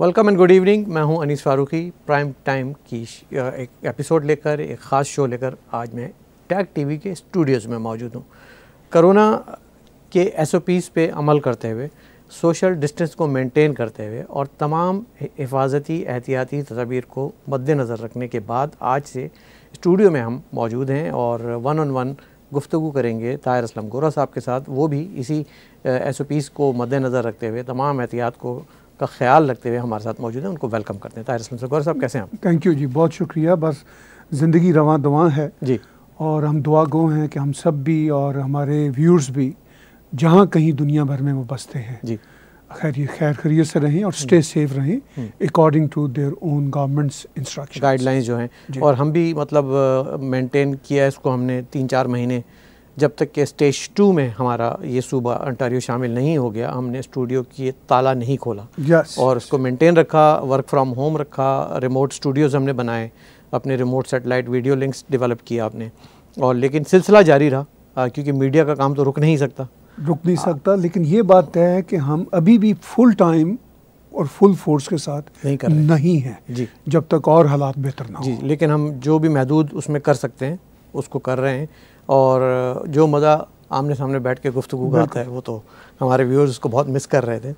Welcome and good evening मैं हूं Anees Farooqui prime time की एक एपिसोड लेकर एक ख़ास शो लेकर आज मैं टैग टीवी के स्टूडियोज़ में मौजूद हूं कोरोना के एस पे अमल करते हुए सोशल डिस्टेंस को मेंटेन करते हुए और तमाम हिफाजती एहतियाती तदाबीर को मद्देनज़र रखने के बाद आज से स्टूडियो में हम मौजूद हैं और वन ऑन वन गुफ्तु करेंगे तायर असलम गोरा साहब के साथ वो भी इसी एस ओ पीज़ को मद्देनज़र रखते हुए तमाम एहतियात को का ख्याल रखते हुए हमारे साथ मौजूद हैं उनको वेलकम करते हैं ताहिर असलम गौर साहब कैसे हैं आप थैंक यू जी बहुत शुक्रिया बस ज़िंदगी रवा दवा है जी और हम दुआ गो हैं कि हम सब भी और हमारे व्यूर्स भी जहाँ कहीं दुनिया भर में वो बसते हैं जी खैर ये खैर खरीत से रहें और स्टे सेफ रहें according to their own governments instruction guidelines जो हैं और हम भी मतलब मेंटेन किया इसको हमने तीन चार महीने जब तक के स्टेज टू में हमारा ये सूबा अंटारियो शामिल नहीं हो गया हमने स्टूडियो की ताला नहीं खोला yes. और उसको मेंटेन रखा वर्क फ्रॉम होम रखा रिमोट स्टूडियोज़ हमने बनाए अपने remote satellite video links develop किया आपने और लेकिन सिलसिला जारी रहा क्योंकि मीडिया का काम तो रुक नहीं सकता रुक नहीं सकता लेकिन ये बात तय है कि हम अभी भी फुल टाइम और फुल फोर्स के साथ नहीं कर नहीं है जी जब तक और हालात बेहतर ना जी लेकिन हम जो भी महदूद उसमें कर सकते हैं उसको कर रहे हैं और जो मज़ा आमने सामने बैठ के गुफ्तु का आता है वो तो हमारे व्यूअर्स को बहुत मिस कर रहे थे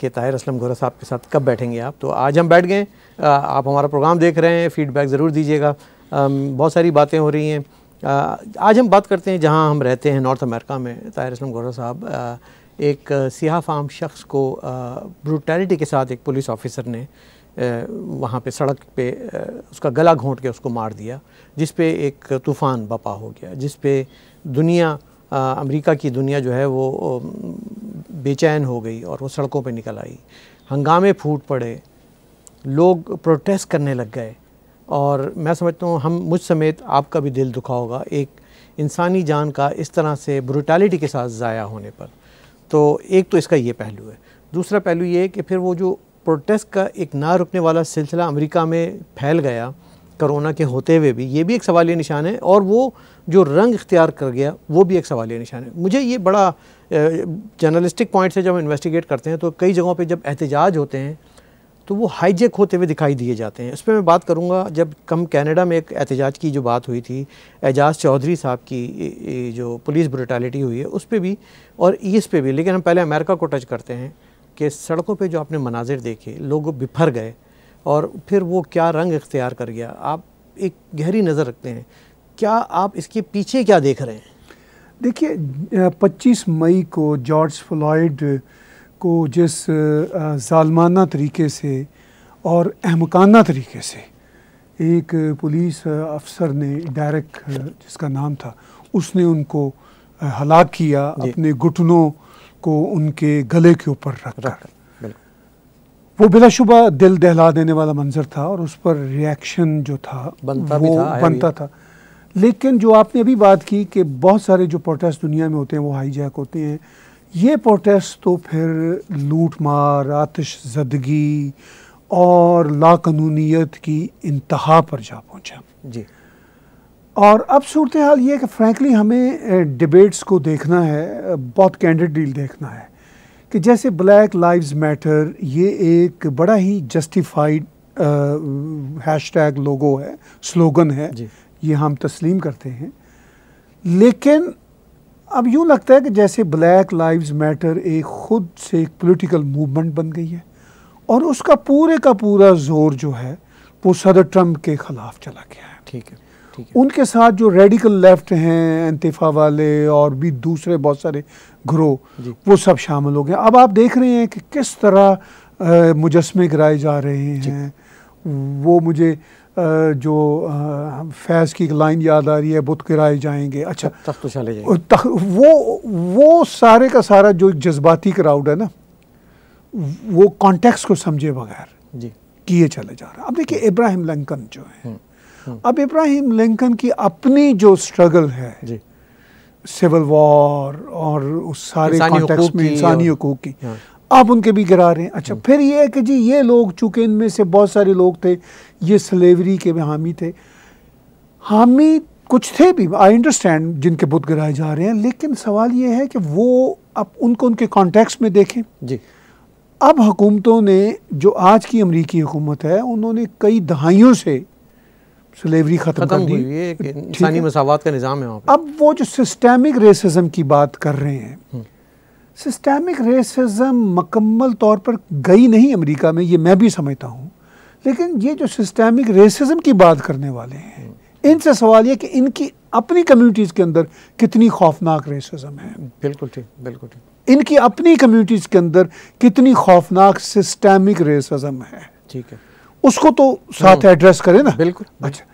कि ताहिर असलम गोरा साहब के साथ कब बैठेंगे आप तो आज हम बैठ गए आप हमारा प्रोग्राम देख रहे हैं फीडबैक ज़रूर दीजिएगा बहुत सारी बातें हो रही हैं आज हम बात करते हैं जहाँ हम रहते हैं नॉर्थ अमेरिका में ताहिर असलम गोरा साहब एक सियाह फाम शख्स को ब्रूटैलिटी के साथ एक पुलिस ऑफिसर ने वहाँ पे सड़क पे उसका गला घोंट के उसको मार दिया जिस पे एक तूफ़ान बपा हो गया जिस पे दुनिया अमेरिका की दुनिया जो है वो बेचैन हो गई और वो सड़कों पे निकल आई हंगामे फूट पड़े लोग प्रोटेस्ट करने लग गए और मैं समझता हूँ हम मुझ समेत आपका भी दिल दुखा होगा एक इंसानी जान का इस तरह से ब्रुटैलिटी के साथ ज़ाया होने पर तो एक तो इसका ये पहलू है दूसरा पहलू ये है कि फिर वो जो प्रोटेस्ट का एक ना रुकने वाला सिलसिला अमेरिका में फैल गया कोरोना के होते हुए भी ये भी एक सवालिया निशान है और वो जो रंग इख्तियार कर गया वो भी एक सवालिया निशान है मुझे ये बड़ा जर्नलिस्टिक पॉइंट से जब इन्वेस्टिगेट करते हैं तो कई जगहों पे जब एहतजाज होते हैं तो वो हाईजेक होते हुए दिखाई दिए जाते हैं उस पर मैं बात करूँगा जब कम कैनेडा में एक एहतजाज की जो बात हुई थी एजाज चौधरी साहब की जो पुलिस ब्रोटैलिटी हुई है उस पर भी और इस पर भी लेकिन हम पहले अमेरिका को टच करते हैं कि सड़कों पे जो आपने मनाजिर देखे लोग बिफर गए और फिर वो क्या रंग इख्तियार कर गया आप एक गहरी नज़र रखते हैं क्या आप इसके पीछे क्या देख रहे हैं देखिए 25 मई को जॉर्ज फ्लॉयड को जिस जालमाना तरीके से और अहमकाना तरीके से एक पुलिस अफसर ने डायरेक्ट जिसका नाम था उसने उनको हलाक किया अपने घुटनों को उनके गले के ऊपर रख रख वो बिलाशुबा दिल दहला देने वाला मंजर था और उस पर रिएक्शन जो था बनता वो था, बनता था लेकिन जो आपने अभी बात की कि बहुत सारे जो प्रोटेस्ट दुनिया में होते हैं वो हाईजैक होते हैं ये प्रोटेस्ट तो फिर लूट मार आतिश जदगी और लाकानूनीत की इंतहा पर जा पहुंचा जी और अब सूरत हाल ये कि फ्रैंकली हमें डिबेट्स को देखना है बहुत कैंडिड डील देखना है कि जैसे ब्लैक लाइव्स मैटर ये एक बड़ा ही जस्टिफाइड हैश टैग लोगो है स्लोगन है ये हम तस्लीम करते हैं लेकिन अब यूँ लगता है कि जैसे ब्लैक लाइव्स मैटर एक ख़ुद से एक पोलिटिकल मूवमेंट बन गई है और उसका पूरे का पूरा जोर जो है वो सदर ट्रम्प के ख़िलाफ़ चला गया है ठीक है उनके साथ जो रेडिकल लेफ्ट हैं इंतफा वाले और भी दूसरे बहुत सारे ग्रोह वो सब शामिल हो गए अब आप देख रहे हैं कि किस तरह मुजस्मे गिराए जा रहे हैं वो मुझे जो फैज़ की एक लाइन याद आ रही है बुत गिराए जाएंगे अच्छा तख्त तो जाएंगे तख, वो वो सारे का सारा जो जज्बाती क्राउड है ना वो कॉन्टेक्स को समझे बगैर किए चले जा रहे हैं अब देखिए इब्राहिम लंकन जो है हम्म। अब इब्राहिम लिंकन की अपनी जो स्ट्रगल है जी सिविल वॉर और उस सारे कॉन्टेक्स्ट में इंसानी हकूक की आप हाँ। उनके भी गिरा रहे हैं अच्छा हम्म। फिर ये है कि जी ये लोग चूंकि इनमें से बहुत सारे लोग थे ये स्लेवरी के हामी थे हामी कुछ थे भी आई अंडरस्टैंड जिनके बुत गिराए जा रहे हैं लेकिन सवाल ये है कि वो अब उनको उनके कॉन्टेक्स्ट में देखें जी अब हुकूमतों ने जो आज की अमरीकी हुकूमत है उन्होंने कई दहाइयों से स्लेवरी ख़त्म कर दी हुई है इंसानी मसावत का निज़ाम है वहाँ अब वो जो सिस्टेमिक रेसिज्म की बात कर रहे हैं सिस्टेमिक रेसिज्म मकम्मल तौर पर गई नहीं अमेरिका में ये मैं भी समझता हूँ लेकिन ये जो सिस्टमिक रेसिज्म की बात करने वाले हैं हम्म। इनसे सवाल ये कि इनकी अपनी कम्युनिटीज़ के अंदर कितनी खौफनाक रेसिज्म है बिल्कुल ठीक बिल्कुल ठीक इनकी अपनी कम्युनिटीज़ के अंदर कितनी खौफनाक सिस्टमिक रेसिज्म है ठीक है उसको तो साथ एड्रेस हम्म। करें ना बिल्कुल अच्छा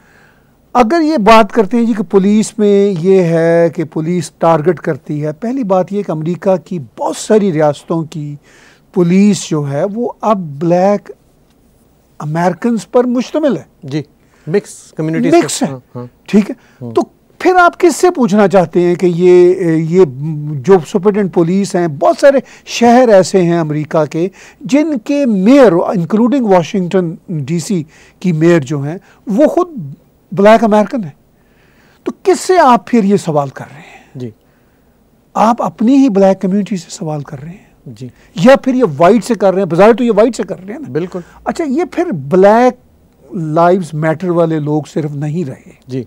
अगर ये बात करते हैं जी कि पुलिस में ये है कि पुलिस टारगेट करती है पहली बात ये कि अमेरिका की बहुत सारी रियासतों की पुलिस जो है वो अब ब्लैक अमेरिकन पर मुश्तमिल है जी मिक्स कम्युनिटी मिक्स है हाँ, हाँ। ठीक है हाँ। तो फिर आप किससे पूछना चाहते हैं कि ये ये जो सुपरिटेंडेंट पुलिस हैं बहुत सारे शहर ऐसे हैं अमेरिका के जिनके मेयर इंक्लूडिंग वाशिंगटन डीसी की मेयर जो हैं वो खुद ब्लैक अमेरिकन है तो किससे आप फिर ये सवाल कर रहे हैं जी आप अपनी ही ब्लैक कम्युनिटी से सवाल कर रहे हैं जी या फिर ये वाइट से कर रहे हैं बाजार तो ये वाइट से कर रहे हैं ना बिल्कुल अच्छा ये फिर ब्लैक लाइव्स मैटर वाले लोग सिर्फ नहीं रहे जी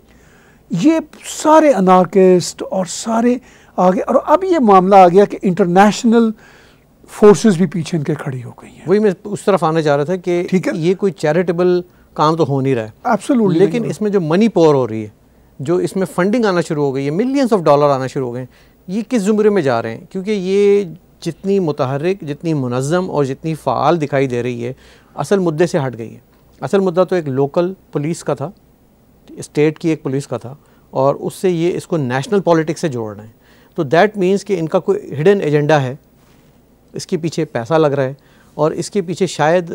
ये सारे अनार्किस्ट और सारे आ गए और अब ये मामला आ गया कि इंटरनेशनल फोर्सेस भी पीछे इनके खड़ी हो गई हैं वही मैं उस तरफ आने जा रहा था कि ठीक है ये कोई चैरिटेबल काम तो हो नहीं रहा है एब्सोल्युटली लेकिन इसमें जो मनी पोर हो रही है जो इसमें फंडिंग आना शुरू हो गई है मिलियंस ऑफ डॉलर आना शुरू हो गए हैं ये किस ज़ुमरे में जा रहे हैं क्योंकि ये जितनी मुतहरक जितनी मनज़म और जितनी फ़ाल दिखाई दे रही है असल मुद्दे से हट गई है असल मुद्दा तो एक लोकल पुलिस का था स्टेट की एक पुलिस का था और उससे ये इसको नेशनल पॉलिटिक्स से जोड़ना है तो दैट मीन्स कि इनका कोई हिडन एजेंडा है इसके पीछे पैसा लग रहा है और इसके पीछे शायद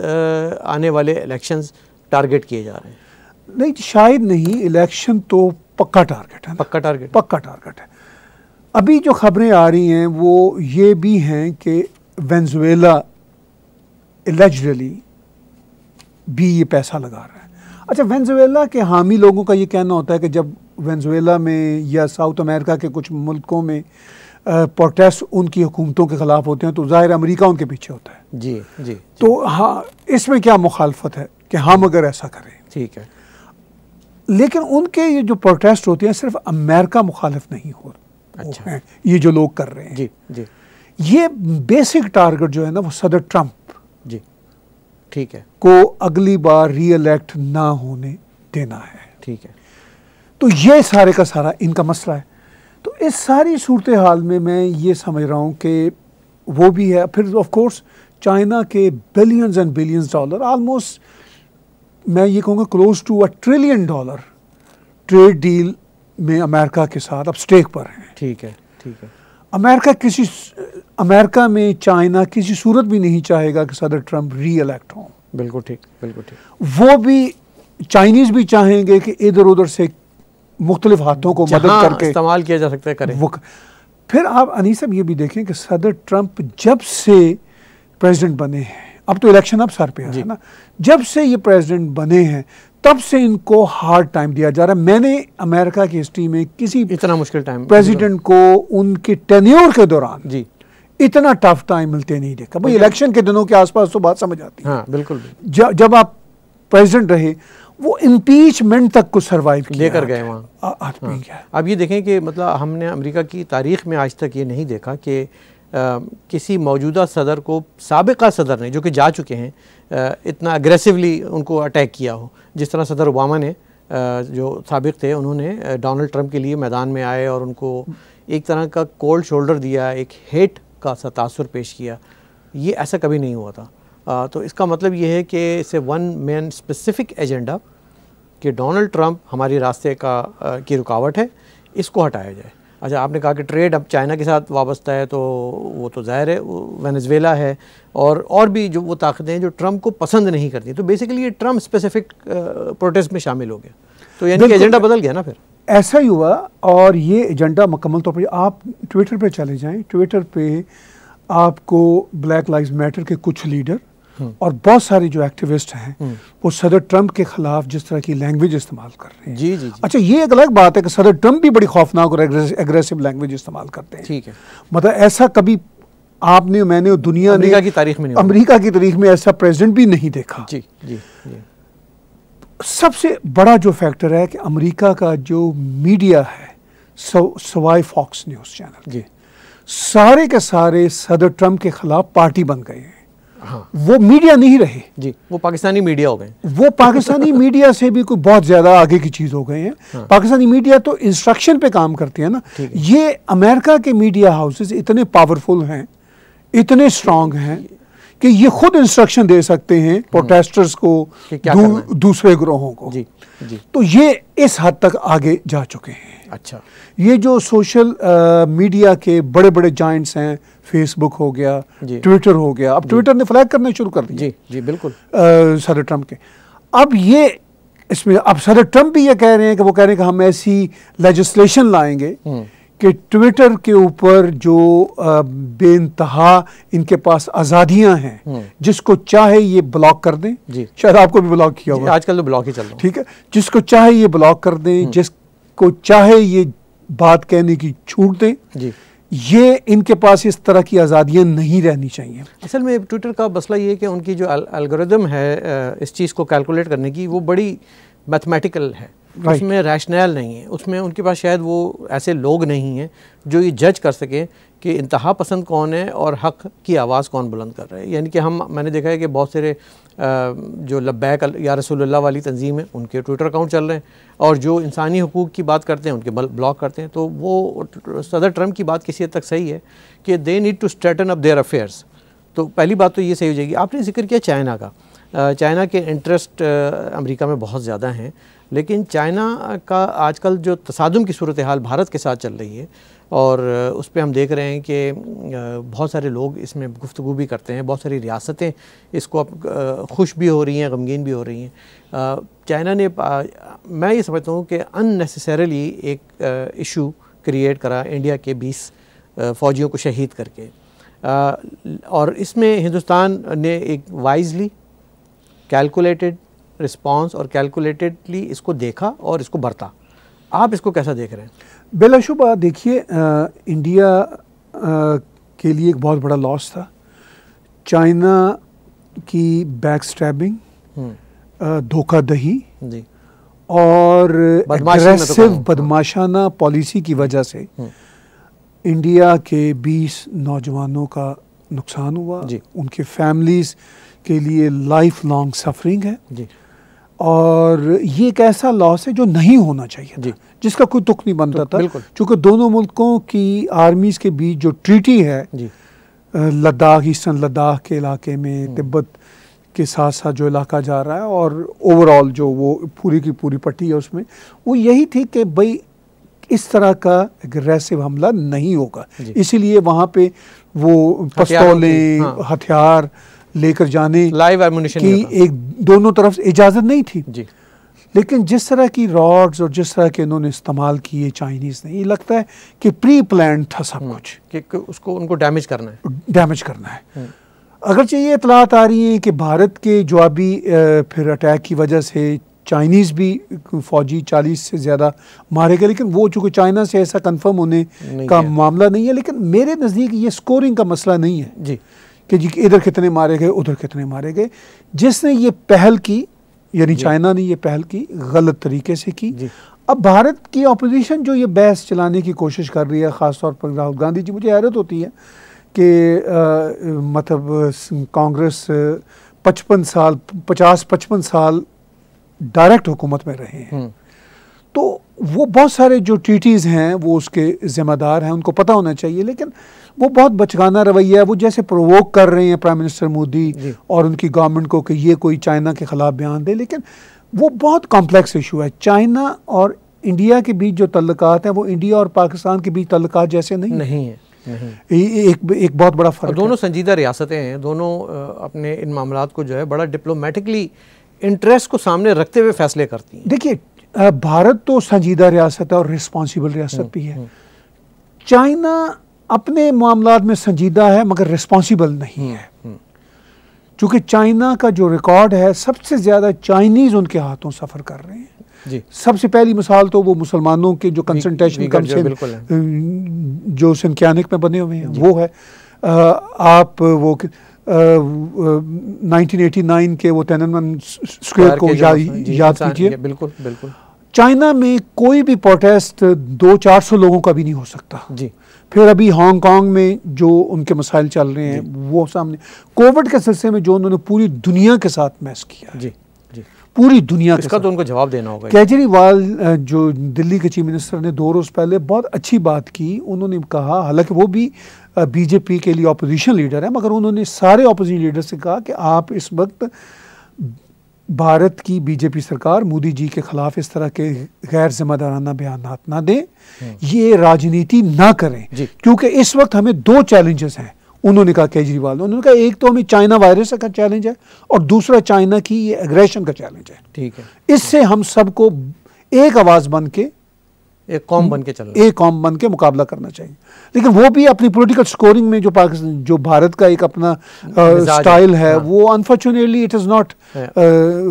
आने वाले इलेक्शंस टारगेट किए जा रहे हैं नहीं शायद नहीं इलेक्शन तो पक्का टारगेट है पक्का टारगेट पक्का टारगेट है अभी जो खबरें आ रही हैं वो ये भी हैं कि वेंजुएला एलजली भी ये पैसा लगा रहा है अच्छा वेंजुएला के हामी लोगों का ये कहना होता है कि जब वेंजुएला में या साउथ अमेरिका के कुछ मुल्कों में प्रोटेस्ट उनकी हुकूमतों के ख़िलाफ़ होते हैं तो ज़ाहिर अमेरिका उनके पीछे होता है जी जी तो हाँ इसमें क्या मुखालफत है कि हम अगर ऐसा करें ठीक है लेकिन उनके ये जो प्रोटेस्ट होते हैं सिर्फ अमेरिका मुखालफ नहीं हो अच्छा ये जो लोग कर रहे हैं जी जी ये बेसिक टारगेट जो है ना वो सदर ट्रंप जी ठीक है को अगली बार रीइलेक्ट ना होने देना है ठीक है तो ये सारे का सारा इनका मसला है तो इस सारी सूरत हाल में मैं ये समझ रहा हूँ कि वो भी है फिर ऑफ कोर्स चाइना के billions and billions dollar almost मैं ये कहूँगा close to a trillion dollar trade deal में अमेरिका के साथ अब स्टेक पर हैं ठीक है ठीक है अमेरिका किसी अमेरिका में चाइना किसी सूरत भी नहीं चाहेगा कि सदर ट्रंप री इलेक्ट हों बिल्कुल ठीक बिल्कुल ठीक वो भी चाइनीज भी चाहेंगे कि इधर उधर से मुख्तलिफ हाथों को मदद करके इस्तेमाल किया जा सकता है करें फिर आप अनीस ये भी देखें कि सदर ट्रंप जब से प्रेसिडेंट बने हैं अब तो इलेक्शन अब सर पे है ना जब से ये प्रेसिडेंट बने हैं तब से इनको हार्ड टाइम दिया जा रहा है मैंने अमेरिका की हिस्ट्री में किसी इतना मुश्किल टाइम प्रेसिडेंट को उनके टेन्योर के दौरान जी इतना टफ टाइम मिलते नहीं देखा भाई इलेक्शन के दिनों के आसपास तो बात समझ आती है हाँ, बिल्कुल जब आप प्रेसिडेंट रहे वो इम्पीचमेंट तक को सर्वाइव लेकर गए वहाँ हाँ। अब ये देखें कि मतलब हमने अमेरिका की तारीख में आज तक ये नहीं देखा कि किसी मौजूदा सदर को सबका सदर ने जो कि जा चुके हैं इतना अग्रेसिवली उनको अटैक किया हो जिस तरह सदर ओबामा ने जो सबक थे उन्होंने डोनाल्ड ट्रंप के लिए मैदान में आए और उनको एक तरह का कोल्ड शोल्डर दिया एक हेट का सा तासर पेश किया ये ऐसा कभी नहीं हुआ था आ, तो इसका मतलब ये है कि इसे वन मैन स्पेसिफिक एजेंडा कि डोनाल्ड ट्रंप हमारे रास्ते का आ, की रुकावट है इसको हटाया जाए अच्छा आपने कहा कि ट्रेड अब चाइना के साथ वाबस्ता है तो वो तो ज़ाहिर है वेनेजुएला है और और भी जो वो ताकतें हैं जो ट्रम्प को पसंद नहीं करती तो बेसिकली ये ट्रम्प स्पेसिफिक प्रोटेस्ट में शामिल हो गया तो यानी कि एजेंडा बदल गया ना फिर ऐसा ही हुआ और ये एजेंडा मुकम्मल तौर पर आप ट्विटर पर चले जाएँ ट्विटर पर आपको ब्लैक लाइव मैटर के कुछ लीडर हम्म। और बहुत सारे जो एक्टिविस्ट हैं हम्म। वो सदर ट्रंप के खिलाफ जिस तरह की लैंग्वेज इस्तेमाल कर रहे हैं जी जी, जी। अच्छा ये एक अलग बात है कि सदर ट्रंप भी बड़ी खौफनाक और एग्रेसिव लैंग्वेज इस्तेमाल करते हैं ठीक है मतलब ऐसा कभी आपने मैंने दुनिया ने की तारीख में अमरीका की तारीख में ऐसा प्रेजिडेंट भी नहीं देखा जी जी सबसे बड़ा जो फैक्टर है कि अमरीका का जो मीडिया है सवाई फॉक्स न्यूज़ चैनल जी सारे के सारे सदर ट्रंप के खिलाफ पार्टी बन गए हैं हाँ। वो मीडिया नहीं रहे जी वो पाकिस्तानी मीडिया हो गए वो पाकिस्तानी मीडिया से भी कोई बहुत ज़्यादा आगे की चीज़ हो गई है हाँ। पाकिस्तानी मीडिया तो इंस्ट्रक्शन पे काम करती है ना ये अमेरिका के मीडिया हाउसेस इतने पावरफुल हैं इतने स्ट्रांग हैं कि ये खुद इंस्ट्रक्शन दे सकते हैं प्रोटेस्टर्स हाँ। को दू, दूसरे ग्रोहों को जी, जी। तो ये इस हद तक आगे जा चुके हैं अच्छा ये जो सोशल मीडिया के बड़े बड़े जॉइंट्स हैं फेसबुक हो गया ट्विटर हो गया अब ट्विटर ने फ्लैग करने शुरू कर दिया जी जी बिल्कुल सदर ट्रंप के अब ये इसमें अब सदर ट्रंप भी ये कह रहे हैं कि वो कह रहे हैं कि हम ऐसी लेजिस्लेशन लाएंगे हम्म। कि ट्विटर के ऊपर जो बेानतहा इनके पास आज़ादियां हैं हम्म। जिसको चाहे ये ब्लॉक कर दें शायद आपको भी ब्लॉक किया होगा आजकल तो ब्लॉक ही चल रहा है ठीक है जिसको चाहे ये ब्लॉक कर दें हम्म। जिस को चाहे ये बात कहने की छूट दें जी ये इनके पास इस तरह की आज़ादियाँ नहीं रहनी चाहिए असल में ट्विटर का मसला ये है कि उनकी जो अलगोरिदम है इस चीज़ को कैलकुलेट करने की वो बड़ी मैथमेटिकल है उसमें रैशनल नहीं है उसमें उनके पास शायद वो ऐसे लोग नहीं हैं जो ये जज कर सकें कि इंतहा पसंद कौन है और हक़ की आवाज़ कौन बुलंद कर रहा है यानी कि हम मैंने देखा है कि बहुत सारे जो लब्बैक या रसूलुल्लाह वाली तंजीम है उनके ट्विटर अकाउंट चल रहे हैं और जो इंसानी हकूक़ की बात करते हैं उनके ब्लॉक करते हैं तो वो सदर ट्रम्प की बात किसी हद तक सही है कि they need to straighten up their affairs तो पहली बात तो ये सही हो जाएगी आपने जिक्र किया चाइना का चाइना के इंटरेस्ट अमरीका में बहुत ज़्यादा हैं लेकिन चाइना का आजकल जो तसादम की सूरत हाल भारत के साथ चल रही है और उस पर हम देख रहे हैं कि बहुत सारे लोग इसमें गुफ्तु भी करते हैं बहुत सारी रियासतें इसको अब खुश भी हो रही हैं गमगीन भी हो रही हैं चाइना ने मैं ये समझता हूँ कि अननेसेसरली एक इशू क्रिएट करा इंडिया के बीस फ़ौजियों को शहीद करके और इसमें हिंदुस्तान ने एक वाइजली कैलकुलेटेड रिस्पांस और कैलकुलेटेडली इसको देखा और इसको बरता आप इसको कैसा देख रहे हैं बेलाशुबा देखिए इंडिया आ, के लिए एक बहुत बड़ा लॉस था चाइना की बैक स्टैबिंग धोखा दही और एग्रेसिव तो बदमाशाना पॉलिसी की वजह से हम्म। इंडिया के 20 नौजवानों का नुकसान हुआ उनके फैमिलीज़ के लिए लाइफ लॉन्ग सफरिंग है और ये एक ऐसा लॉस है जो नहीं होना चाहिए जी जिसका कोई तुक नहीं बनता तो था क्योंकि दोनों मुल्कों की आर्मीज़ के बीच जो ट्रीटी है लद्दाख ईस्टर्न लद्दाख के इलाके में हम्म। तिब्बत के साथ साथ जो इलाका जा रहा है और ओवरऑल जो वो पूरी की पूरी पट्टी है उसमें वो यही थी कि भाई इस तरह का एग्रेसिव हमला नहीं होगा इसीलिए वहाँ पे वो पस्तौलें हथियार हाँ। लेकर जाने लाइव एमुनिशन की एक दोनों तरफ इजाज़त नहीं थी जी लेकिन जिस तरह की रॉड्स और जिस तरह के इन्होंने इस्तेमाल किए चाइनीज़ ने ये लगता है कि प्री प्लान था सब हम्म, कुछ कि उसको उनको डैमेज करना है डैमेज करना है हम्म। अगरचे ये इतलात आ रही है कि भारत के जवाबी फिर अटैक की वजह से चाइनीज़ भी फौजी चालीस से ज़्यादा मारे गए लेकिन वो चूंकि चाइना से ऐसा कंफर्म होने का मामला नहीं है लेकिन मेरे नज़दीक ये स्कोरिंग का मसला नहीं है जी कि जी इधर कितने मारे गए उधर कितने मारे गए जिसने ये पहल की यानी चाइना ने ये पहल की गलत तरीके से की अब भारत की अपोजिशन जो ये बहस चलाने की कोशिश कर रही है ख़ासतौर पर राहुल गांधी जी मुझे हैरत होती है कि मतलब कांग्रेस पचपन साल पचास पचपन साल डायरेक्ट हुकूमत में रहे हैं हम्म। तो वो बहुत सारे जो टीटीज़ हैं वो उसके ज़िम्मेदार हैं उनको पता होना चाहिए लेकिन वो बहुत बचगाना रवैया है वो जैसे प्रोवोक कर रहे हैं प्राइम मिनिस्टर मोदी और उनकी गवर्नमेंट को कि ये कोई चाइना के ख़िलाफ़ बयान दे लेकिन वो बहुत कॉम्प्लेक्स इशू है चाइना और इंडिया के बीच जो तल्लक हैं वो इंडिया और पाकिस्तान के बीच तल्लक जैसे नहीं नहीं है एक एक बहुत बड़ा फर्क दोनों संजीदा रियासतें हैं दोनों अपने इन मामला को जो है बड़ा डिप्लोमेटिकली इंटरेस्ट को सामने रखते हुए फैसले करती हैं देखिए भारत तो संजीदा रियासत है और रिस्पॉन्सिबल रियासत हम्म, भी है हम्म। चाइना अपने मामला में संजीदा है मगर रिस्पॉन्सिबल नहीं हम्म, है चूंकि चाइना का जो रिकॉर्ड है सबसे ज़्यादा चाइनीज़ उनके हाथों सफ़र कर रहे हैं जी सबसे पहली मिसाल तो वो मुसलमानों के जो कंसनट्रेशन कम से जो संख्यानिक में बने हुए हैं वो है आ, आप वो 1989 के वो तेनमन स्क्वायर को या, याद कीजिए बिल्कुल बिल्कुल चाइना में कोई भी प्रोटेस्ट दो चार सौ लोगों का भी नहीं हो सकता जी फिर अभी हांगकांग में जो उनके मसाइल चल रहे हैं वो सामने कोविड के सिलसिले में जो उन्होंने पूरी दुनिया के साथ मैस किया जी पूरी दुनिया इसका तो उनको जवाब देना होगा केजरीवाल जो दिल्ली के चीफ मिनिस्टर ने दो रोज़ पहले बहुत अच्छी बात की उन्होंने कहा हालांकि वो भी बीजेपी के लिए ऑपोजिशन लीडर है मगर उन्होंने सारे ऑपोजिशन लीडर से कहा कि आप इस वक्त भारत की बीजेपी सरकार मोदी जी के खिलाफ इस तरह के गैर जिम्मेदाराना बयान ना दें हम्म। ये राजनीति ना करें क्योंकि इस वक्त हमें दो चैलेंजेस हैं उन्होंने कहा केजरीवाल ने उन्होंने कहा एक तो हमें चाइना वायरस का चैलेंज है और दूसरा चाइना की ये एग्रेशन का चैलेंज है ठीक है इससे हम सबको एक आवाज़ बन के एक कॉम बन के चल एक कॉम बन के मुकाबला करना चाहिए लेकिन वो भी अपनी पॉलिटिकल स्कोरिंग में जो पाकिस्तान जो भारत का एक अपना स्टाइल है, हाँ। वो unfortunately it is not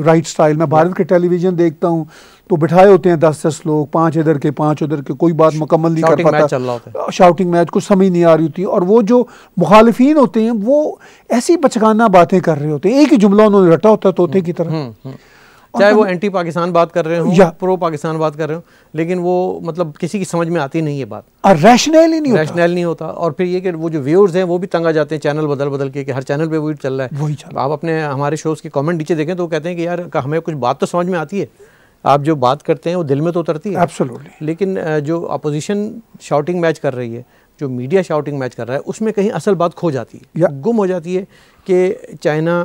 right style मैं भारत के टेलीविज़न देखता हूँ तो बिठाए होते हैं दस दस लोग पांच इधर के पांच उधर के कोई बात मुकम्मल नहीं कर पाता शाउटिंग मैच कुछ समझ नहीं आ रही होती और वो जो मुखालफन होते हैं वो ऐसी बचकाना बातें कर रहे होते हैं एक ही जुमला उन्होंने रटा होता है तोते की तरह हम्म, हम्म। चाहे वो एंटी पाकिस्तान बात कर रहे हो या प्रो पाकिस्तान बात कर रहे हो लेकिन वो मतलब किसी की समझ में आती नहीं है बात और रैशनल ही नहीं रैशनल नहीं होता और फिर ये कि वो जो व्यूअर्स हैं वो भी तंग आ जाते हैं चैनल बदल बदल के कि हर चैनल पे वही चल रहा है वही चल आप अपने हमारे शोज़ के कमेंट नीचे देखें तो वो कहते हैं कि यार हमें कुछ बात तो समझ में आती है आप जो बात करते हैं वो दिल में तो उतरती है Absolutely. लेकिन जो अपोजिशन शाउटिंग मैच कर रही है जो मीडिया शाउटिंग मैच कर रहा है उसमें कहीं असल बात खो जाती है गुम हो जाती है कि चाइना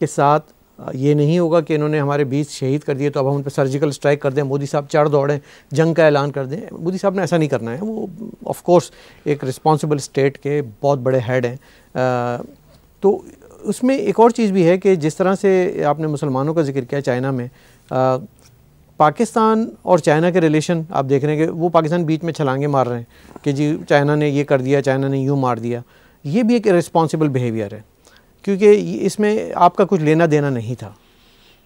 के साथ ये नहीं होगा कि इन्होंने हमारे बीच शहीद कर दिए तो अब हम उन पर सर्जिकल स्ट्राइक कर दें मोदी साहब चढ़ दौड़ें जंग का ऐलान कर दें मोदी साहब ने ऐसा नहीं करना है वो ऑफ कोर्स एक रिस्पॉन्सिबल स्टेट के बहुत बड़े हेड हैं तो उसमें एक और चीज़ भी है कि जिस तरह से आपने मुसलमानों का जिक्र किया चाइना में आ, पाकिस्तान और चाइना के रिलेशन आप देख रहे हैं कि वो पाकिस्तान बीच में छलांगे मार रहे हैं कि जी चाइना ने ये कर दिया चाइना ने यूँ मार दिया ये भी एक रिस्पॉन्सिबल बिहेवियर है क्योंकि इसमें आपका कुछ लेना देना नहीं था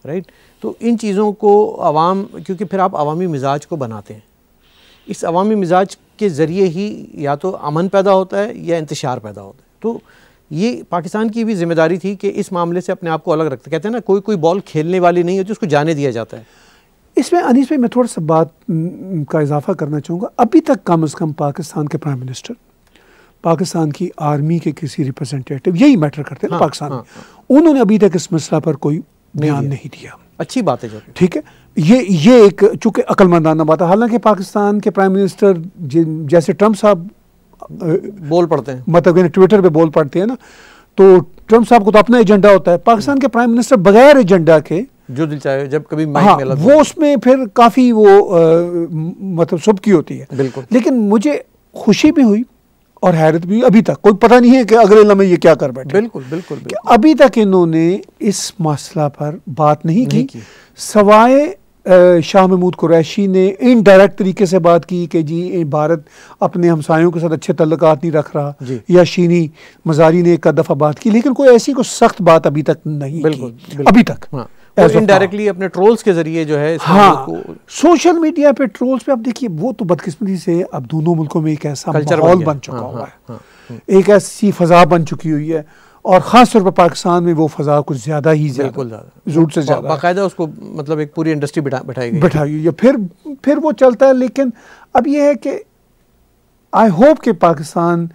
राइट तो इन चीज़ों को आवाम क्योंकि फिर आप अवामी मिजाज को बनाते हैं इस अवामी मिजाज के ज़रिए ही या तो अमन पैदा होता है या इंतशार पैदा होता है तो ये पाकिस्तान की भी जिम्मेदारी थी कि इस मामले से अपने आप को अलग रखते कहते हैं ना कोई कोई बॉल खेलने वाली नहीं होती उसको जाने दिया जाता है इसमें अनिस भाई मैं थोड़ा सा बात का इजाफा करना चाहूँगा अभी तक कम अज़ कम पाकिस्तान के प्राइम मिनिस्टर पाकिस्तान की आर्मी के किसी रिप्रेजेंटेटिव यही मैटर करते हैं हाँ, पाकिस्तान हाँ, हाँ. उन्होंने अभी तक इस मसला पर कोई बयान नहीं दिया अच्छी बात है ठीक है ये ये एक चूंकि अक्लमंदाना बात है हालांकि पाकिस्तान के प्राइम मिनिस्टर जैसे ट्रंप साहब बोल पड़ते हैं मतलब ट्विटर पर बोल पड़ते हैं ना तो ट्रंप साहब को तो अपना एजेंडा होता है पाकिस्तान के प्राइम मिनिस्टर बगैर एजेंडा के जो दिल चाहे जब कभी हाँ, मिला वो तो। उसमें फिर काफ़ी वो आ, मतलब की होती है बिल्कुल लेकिन मुझे खुशी भी हुई और हैरत भी अभी तक कोई पता नहीं है कि अगले लम्हे ये क्या कर बैठे बिल्कुल बिल्कुल, बिल्कुल। अभी तक इन्होंने इस मसला पर बात नहीं, नहीं की, की। सवाए शाह महमूद कुरैशी ने इनडायरेक्ट तरीके से बात की कि जी भारत अपने हमसायों के साथ अच्छे तल्लक नहीं रख रहा या शीनी मजारी ने एक दफ़ा बात की लेकिन कोई ऐसी कोई सख्त बात अभी तक नहीं बिल्कुल, की बिल्कुल, अभी तक हाँ। और इनडायरेक्टली अपने ट्रोल्स के जरिए जो है हाँ को सोशल मीडिया पे ट्रोल्स पे आप देखिए वो तो बदकिस्मती से अब दोनों मुल्कों में एक ऐसा माहौल बन चुका हाँ, हुआ हाँ, है हाँ, हाँ, एक ऐसी फजा बन चुकी हुई है और ख़ास तौर पर पाकिस्तान में वो फजा कुछ ज़्यादा ही जरूर से ज़्यादा बाकायदा उसको मतलब एक पूरी इंडस्ट्री बिठा बैठाई गई बैठाई हुई है फिर फिर वो चलता है लेकिन अब ये है कि आई होप कि पाकिस्तान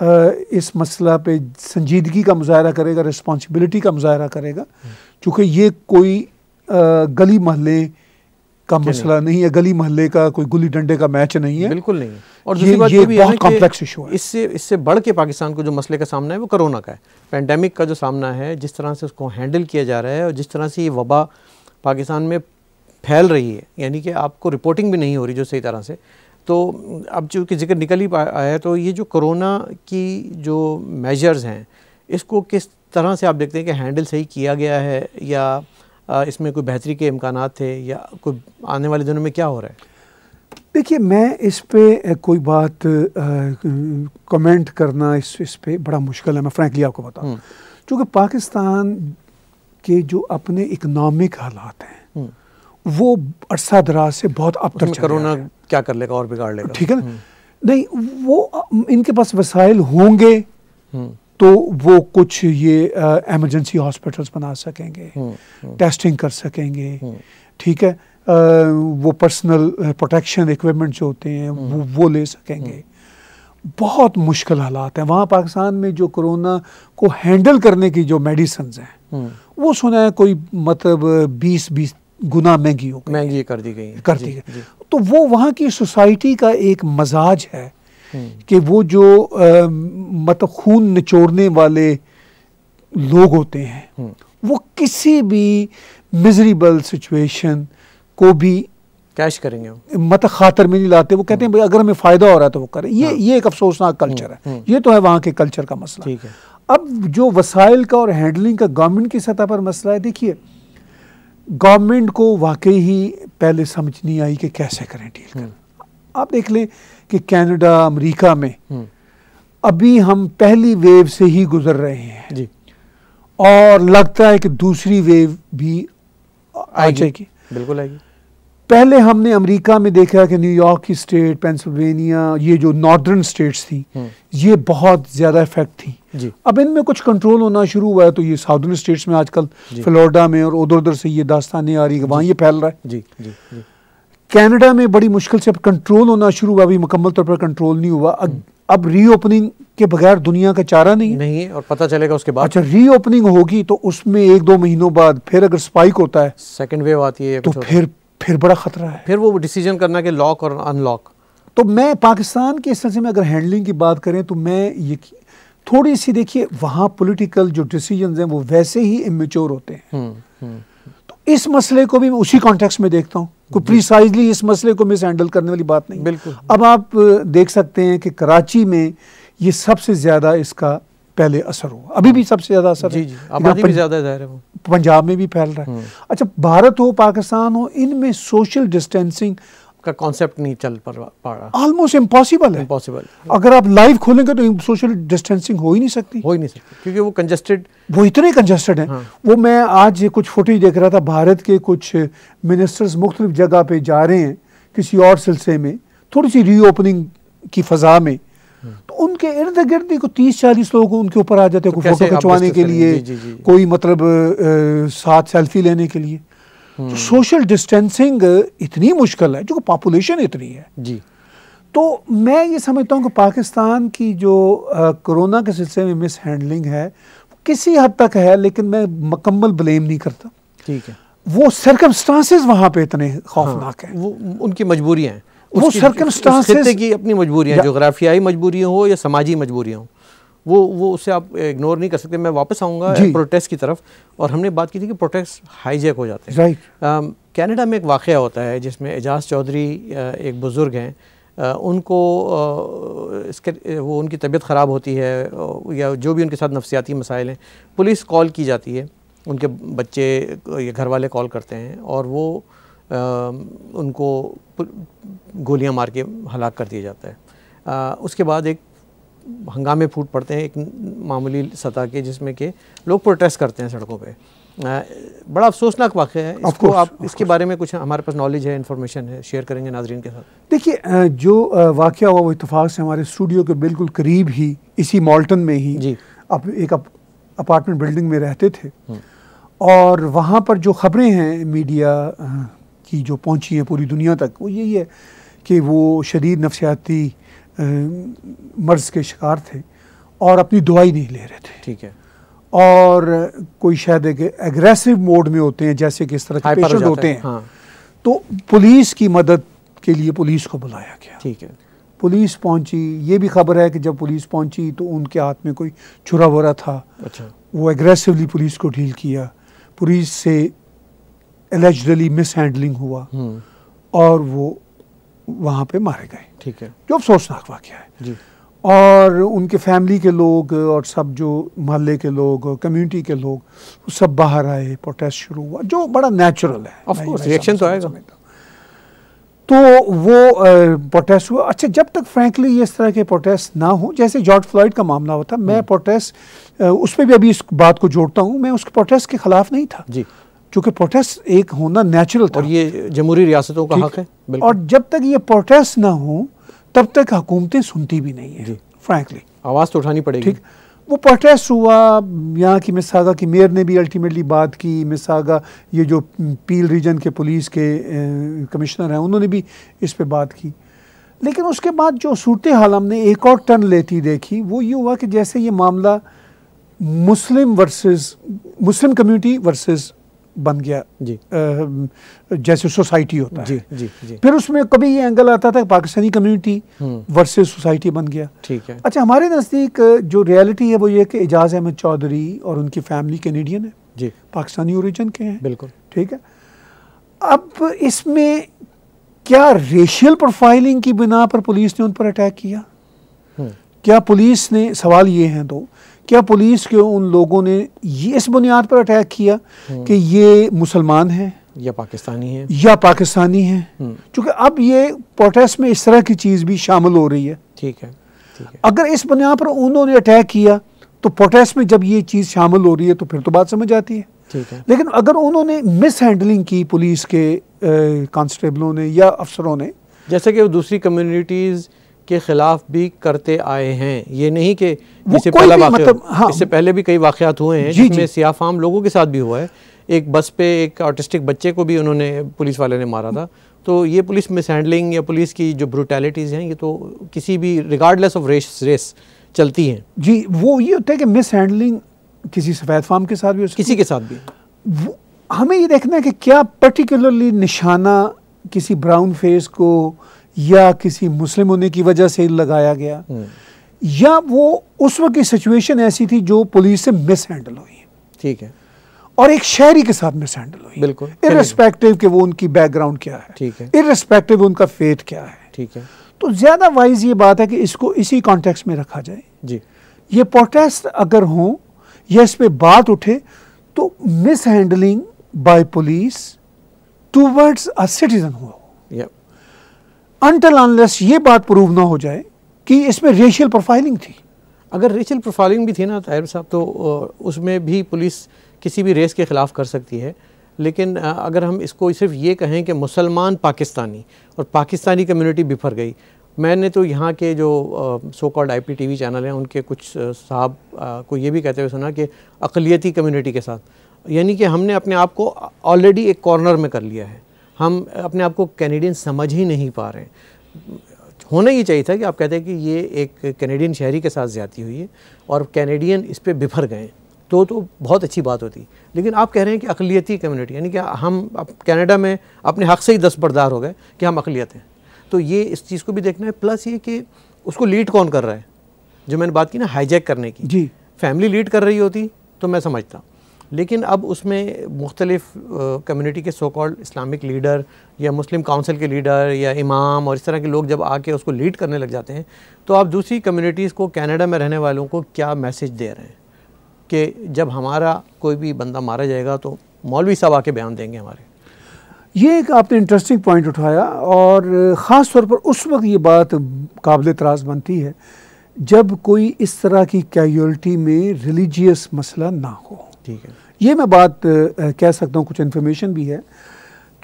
इस मसला पे संजीदगी का मुजाहरा करेगा रिस्पॉन्सिबिलिटी का मुजाहरा करेगा चूँकि ये कोई गली मोहल्ले का मसला नहीं है गली मोहल्ले का कोई गुली डंडे का मैच नहीं है बिल्कुल नहीं और ये, ये तो बहुत कॉम्प्लेक्स इशू है इससे इससे बढ़ के पाकिस्तान को जो मसले का सामना है वो कोरोना का है पेंडेमिक का जो सामना है जिस तरह से उसको हैंडल किया जा रहा है और जिस तरह से ये वबा पाकिस्तान में फैल रही है यानी कि आपको रिपोर्टिंग भी नहीं हो रही जो सही तरह से तो अब चूँकि जिक्र निकल ही आया है तो ये जो कोरोना की जो मेजर्स हैं इसको किस तरह से आप देखते हैं कि हैंडल सही किया गया है या इसमें कोई बेहतरी के इम्कान थे या कोई आने वाले दिनों में क्या हो रहा है देखिए मैं इस पर कोई बात कमेंट करना इस इस पर बड़ा मुश्किल है मैं फ्रेंकली आपको बताऊँ हम्म। चूँकि पाकिस्तान के जो अपने इकनॉमिक हालात हैं हम्म। वो अरसा दराज से बहुत अब तक क्या कर लेगा और बिगाड़ लेगा ठीक है ना हम्म। नहीं वो इनके पास वसाइल होंगे हम्म। तो वो कुछ ये एमरजेंसी हॉस्पिटल्स बना सकेंगे टेस्टिंग हम्म, कर सकेंगे ठीक है आ, वो पर्सनल प्रोटेक्शन इक्विपमेंट जो होते हैं वो वो ले सकेंगे बहुत मुश्किल हालात हैं वहाँ पाकिस्तान में जो कोरोना को हैंडल करने की जो मेडिसन हैं वो सुना है कोई मतलब बीस बीस गुना महंगी हो महंगी कर दी गई कर दी गई तो वो वहाँ की सोसाइटी का एक मजाज है हम्म। कि वो जो मतलब खून निचोड़ने वाले लोग होते हैं हम्म। वो किसी भी मिजरेबल सिचुएशन को भी कैश करेंगे मतलब खातर में नहीं लाते वो कहते हैं हम्म। भाई अगर हमें फ़ायदा हो रहा है तो वो करें ये हाँ। ये एक अफसोसनाक कल्चर है ये तो है वहाँ के कल्चर का मसला अब जो वसाइल का और हैंडलिंग का गवर्नमेंट की सतह पर मसला है देखिए गवर्नमेंट को वाकई ही पहले समझ नहीं आई कि कैसे करें डील हम्म। करें आप देख लें कि कनाडा अमेरिका में हम्म। अभी हम पहली वेव से ही गुजर रहे हैं जी और लगता है कि दूसरी वेव भी आ जाएगी बिल्कुल आएगी पहले हमने अमेरिका में देखा कि न्यूयॉर्क की स्टेट पेंसिल्वेनिया ये जो नॉर्दर्न स्टेट्स थी हम्म। ये बहुत ज़्यादा इफेक्ट थी अब इनमें कुछ कंट्रोल होना शुरू हुआ है तो ये साउदर्न स्टेट्स में आजकल फ्लोरिडा में और उधर उधर से ये दास्तानें आ रही है वहाँ ये फैल रहा है जी कैनेडा में बड़ी मुश्किल से अब कंट्रोल होना शुरू हुआ अभी मुकम्मल तौर पर कंट्रोल नहीं हुआ अब रीओपनिंग हम्म। के बगैर दुनिया का चारा नहीं नहीं और पता चलेगा उसके बाद अच्छा रीओपनिंग होगी तो उसमें एक दो महीनों बाद फिर अगर स्पाइक होता है सेकंड वेव आती है तो फिर फिर बड़ा खतरा है फिर वो डिसीजन करना कि लॉक और अनलॉक तो मैं पाकिस्तान के इस सिलसिले में अगर हैंडलिंग की बात करें तो मैं यकीन थोड़ी सी देखिए वहाँ पॉलिटिकल जो डिसीजन हैं वो वैसे ही इमेच्योर होते हैं हम्म, हम्म। तो इस मसले को भी मैं उसी कॉन्टेक्स्ट में देखता हूँ कोई प्रिसाइजली इस मसले को मिस हैंडल करने वाली बात नहीं बिल्कुल अब आप देख सकते हैं कि कराची में ये सबसे ज़्यादा इसका पहले असर हुआ अभी भी हाँ। सबसे ज़्यादा असर जी जी आबादी भी ज़्यादा जाहिर है वो पंजाब में भी फैल रहा है हम्म। अच्छा भारत हो पाकिस्तान हो इनमें सोशल डिस्टेंसिंग का कॉन्सेप्ट नहीं चल पा रहा ऑलमोस्ट इम्पॉसिबल है इम्पॉसिबल अगर आप लाइव खोलेंगे तो सोशल डिस्टेंसिंग हो ही नहीं सकती हो ही नहीं सकती क्योंकि वो कंजेस्टेड वो इतने कंजेस्टेड हैं हाँ। वो मैं आज कुछ फुटेज देख रहा था भारत के कुछ मिनिस्टर्स मुख्तलिफ जगह पे जा रहे हैं किसी और सिलसिले में थोड़ी सी रीओपनिंग की फजा में हाँ। तो उनके इर्द गिर्द को तीस चालीस लोग उनके ऊपर आ जाते हैं तो कोई फोटो खिंचवाने के लिए जी, जी, जी। कोई मतलब आ, साथ सेल्फी लेने के लिए तो सोशल हम्म। डिस्टेंसिंग इतनी मुश्किल है जो पॉपुलेशन इतनी है जी तो मैं ये समझता हूँ कि पाकिस्तान की जो कोरोना के सिलसिले में मिस हैंडलिंग है किसी हद तक है लेकिन मैं मुकम्मल ब्लेम नहीं करता ठीक है वो सर्कमस्टांसिस वहाँ पे इतने खौफनाक हाँ, हैं वो उनकी मजबूरियाँ हैं वो सर्कमस्टांसिस की अपनी मजबूरियाँ जोग्राफियाई मजबूरियाँ हो या समाजी मजबूरियाँ हो वो वो उसे आप इग्नोर नहीं कर सकते मैं वापस आऊँगा प्रोटेस्ट की तरफ और हमने बात की थी कि प्रोटेस्ट हाईजैक हो जाते हैं राइट कैनेडा um, में एक वाक़ होता है जिसमें एजाज चौधरी uh, एक बुज़ुर्ग हैं आ, uh, उनको आ, uh, इसके वो उनकी तबीयत ख़राब होती है या जो भी उनके साथ नफसियाती मसाइल हैं पुलिस कॉल की जाती है उनके बच्चे या घर वाले कॉल करते हैं और वो आ, um, उनको गोलियां मार के हलाक कर दिया जाता है उसके बाद एक हंगामे फूट पड़ते हैं एक मामूली सतह के जिसमें के लोग प्रोटेस्ट करते हैं सड़कों पे बड़ा अफसोसनाक वाक़ है इसको course, आप इसके बारे में कुछ हमारे पास नॉलेज है इन्फॉर्मेशन है शेयर करेंगे नाजरन के साथ देखिए जो वाक़ हुआ वो इतफाक़ से हमारे स्टूडियो के बिल्कुल करीब ही इसी मॉल्टन में ही जी आप एक अपार्टमेंट बिल्डिंग में रहते थे हम्म। और वहाँ पर जो ख़बरें हैं मीडिया की जो पहुँची हैं पूरी दुनिया तक वो यही है कि वो शदीद नफसियाती मर्ज़ के शिकार थे और अपनी दवाई नहीं ले रहे थे ठीक है और कोई शायद एक एग्रेसिव मोड में होते हैं जैसे कि इस तरह के पेशेंट होते हैं हाँ। तो पुलिस की मदद के लिए पुलिस को बुलाया गया ठीक है पुलिस पहुंची ये भी खबर है कि जब पुलिस पहुंची तो उनके हाथ में कोई छुरा वुरा था अच्छा वो एग्रेसिवली पुलिस को डील किया पुलिस से एलिजली मिस हैंडलिंग हुआ हम्म। और वो वहाँ पे मारे गए ठीक है जो अफसोसनाक वाक्य है जी और उनके फैमिली के लोग और सब जो मोहल्ले के लोग और कम्युनिटी के लोग सब बाहर आए प्रोटेस्ट शुरू हुआ जो बड़ा नेचुरल है रिएक्शन तो आएगा तो वो प्रोटेस्ट हुआ अच्छा जब तक फ्रैंकली ये इस तरह के प्रोटेस्ट ना हो जैसे जॉर्ज फ्लॉइड का मामला होता मैं प्रोटेस्ट हम्म। उस पर भी अभी इस बात को जोड़ता हूँ मैं उसके प्रोटेस्ट के खिलाफ नहीं था जी चूंकि प्रोटेस्ट एक होना नेचुरल था और ये जमहूरी रियासतों का हक है और जब तक ये प्रोटेस्ट ना हो तब तक हुकूमतें सुनती भी नहीं है फ्रैंकली आवाज़ तो उठानी पड़ेगी ठीक वो प्रोटेस्ट हुआ यहाँ की मिसागा की मेयर ने भी अल्टीमेटली बात की मिसागा ये जो पील रीजन के पुलिस के कमिश्नर हैं उन्होंने भी इस पर बात की लेकिन उसके बाद जो सूरत हाल हमने एक और टर्न लेती देखी वो ये हुआ कि जैसे ये मामला Muslim versus Muslim community versus बन गया जी आ, जैसे सोसाइटी होता जी, है जी, जी फिर उसमें कभी ये एंगल आता था पाकिस्तानी कम्युनिटी वर्सेस सोसाइटी बन गया ठीक है अच्छा हमारे नज़दीक जो रियलिटी है वो ये कि एजाज अहमद चौधरी और उनकी फैमिली कैनेडियन है जी पाकिस्तानी ओरिजिन के हैं बिल्कुल ठीक है अब इसमें क्या रेशियल प्रोफाइलिंग की बिना पर पुलिस ने उन पर अटैक किया हम्म। क्या पुलिस ने सवाल ये हैं तो क्या पुलिस के उन लोगों ने ये इस बुनियाद पर अटैक किया हम्म। कि ये मुसलमान हैं या पाकिस्तानी हैं या पाकिस्तानी हैं क्योंकि हम्म। अब ये प्रोटेस्ट में इस तरह की चीज़ भी शामिल हो रही है ठीक है, है। अगर इस बुनियाद पर उन्होंने अटैक किया तो प्रोटेस्ट में जब ये चीज़ शामिल हो रही है तो फिर तो बात समझ आती है ठीक है लेकिन अगर उन्होंने मिस हैंडलिंग की पुलिस के कांस्टेबलों ने या अफसरों ने जैसे कि दूसरी कम्युनिटीज़ के खिलाफ भी करते आए हैं ये नहीं कि इससे पहला मतलब हाँ, इससे पहले भी कई वाक़ात हुए हैं जिसमें सियाफाम लोगों के साथ भी हुआ है एक बस पे एक आर्टिस्टिक बच्चे को भी उन्होंने पुलिस वाले ने मारा था तो ये पुलिस मिसहैंडलिंग या पुलिस की जो ब्रूटैलिटीज़ हैं ये तो किसी भी रिगार्डलेस ऑफ रेस रेस चलती हैं जी वो ये होता है कि मिस हैंडलिंग किसी सफ़ेद फार्म के साथ भी किसी के साथ भी हमें ये देखना है कि क्या पर्टिकुलरली निशाना किसी ब्राउन फेस को या किसी मुस्लिम होने की वजह से लगाया गया हम्म। या वो उस वक्त की सिचुएशन ऐसी थी जो पुलिस से मिस हैंडल हुई ठीक है और एक शहरी के साथ मिस हैंडल हुई बिल्कुल इरेस्पेक्टिव के वो उनकी बैकग्राउंड क्या है ठीक है इरेस्पेक्टिव उनका फेथ क्या है ठीक है तो ज्यादा वाइज ये बात है कि इसको इसी कॉन्टेक्स में रखा जाए जी ये प्रोटेस्ट अगर हो या इस पर बात उठे तो mishandling by police towards a citizen या अनटल अनलेस ये बात प्रूव ना हो जाए कि इसमें रेशियल प्रोफाइलिंग थी अगर रेशियल प्रोफाइलिंग भी थी ना ताहिर साहब तो उसमें भी पुलिस किसी भी रेस के ख़िलाफ़ कर सकती है लेकिन अगर हम इसको सिर्फ ये कहें कि मुसलमान पाकिस्तानी और पाकिस्तानी कम्युनिटी बिफर गई मैंने तो यहाँ के जो so called I P channel हैं उनके कुछ साहब को ये भी कहते हुए सुना कि अकलीती कम्युनिटी के साथ यानी कि हमने अपने आप को ऑलरेडी एक कॉर्नर में कर लिया है हम अपने आप को कैनेडियन समझ ही नहीं पा रहे हैं होना ही चाहिए था कि आप कहते हैं कि ये एक कैनेडियन शहरी के साथ ज्यादा हुई है और कैनेडियन इस पर बिफर गए तो तो बहुत अच्छी बात होती लेकिन आप कह रहे हैं कि अकलीती कम्युनिटी यानी कि हम अब कनाडा में अपने हक़ से ही दस्तबरदार हो गए कि हम अकलीत हैं तो ये इस चीज़ को भी देखना है प्लस ये कि उसको लीड कौन कर रहा है जो मैंने बात की ना हाईजैक करने की जी फैमिली लीड कर रही होती तो मैं समझता लेकिन अब उसमें मुख्तलिफ कम्युनिटी के सोकॉल इस्लामिक लीडर या मुस्लिम काउंसिल के लीडर या इमाम और इस तरह के लोग जब आके उसको लीड करने लग जाते हैं तो आप दूसरी कम्युनिटीज़ को कनाडा में रहने वालों को क्या मैसेज दे रहे हैं कि जब हमारा कोई भी बंदा मारा जाएगा तो मौलवी साहब आके बयान देंगे हमारे ये एक आपने इंटरेस्टिंग पॉइंट उठाया और ख़ास तौर पर उस वक्त ये बात काबिल तराज बनती है जब कोई इस तरह की कैजुअलिटी में रिलीजियस मसला ना हो ठीक है ये मैं बात कह सकता हूँ कुछ इन्फॉर्मेशन भी है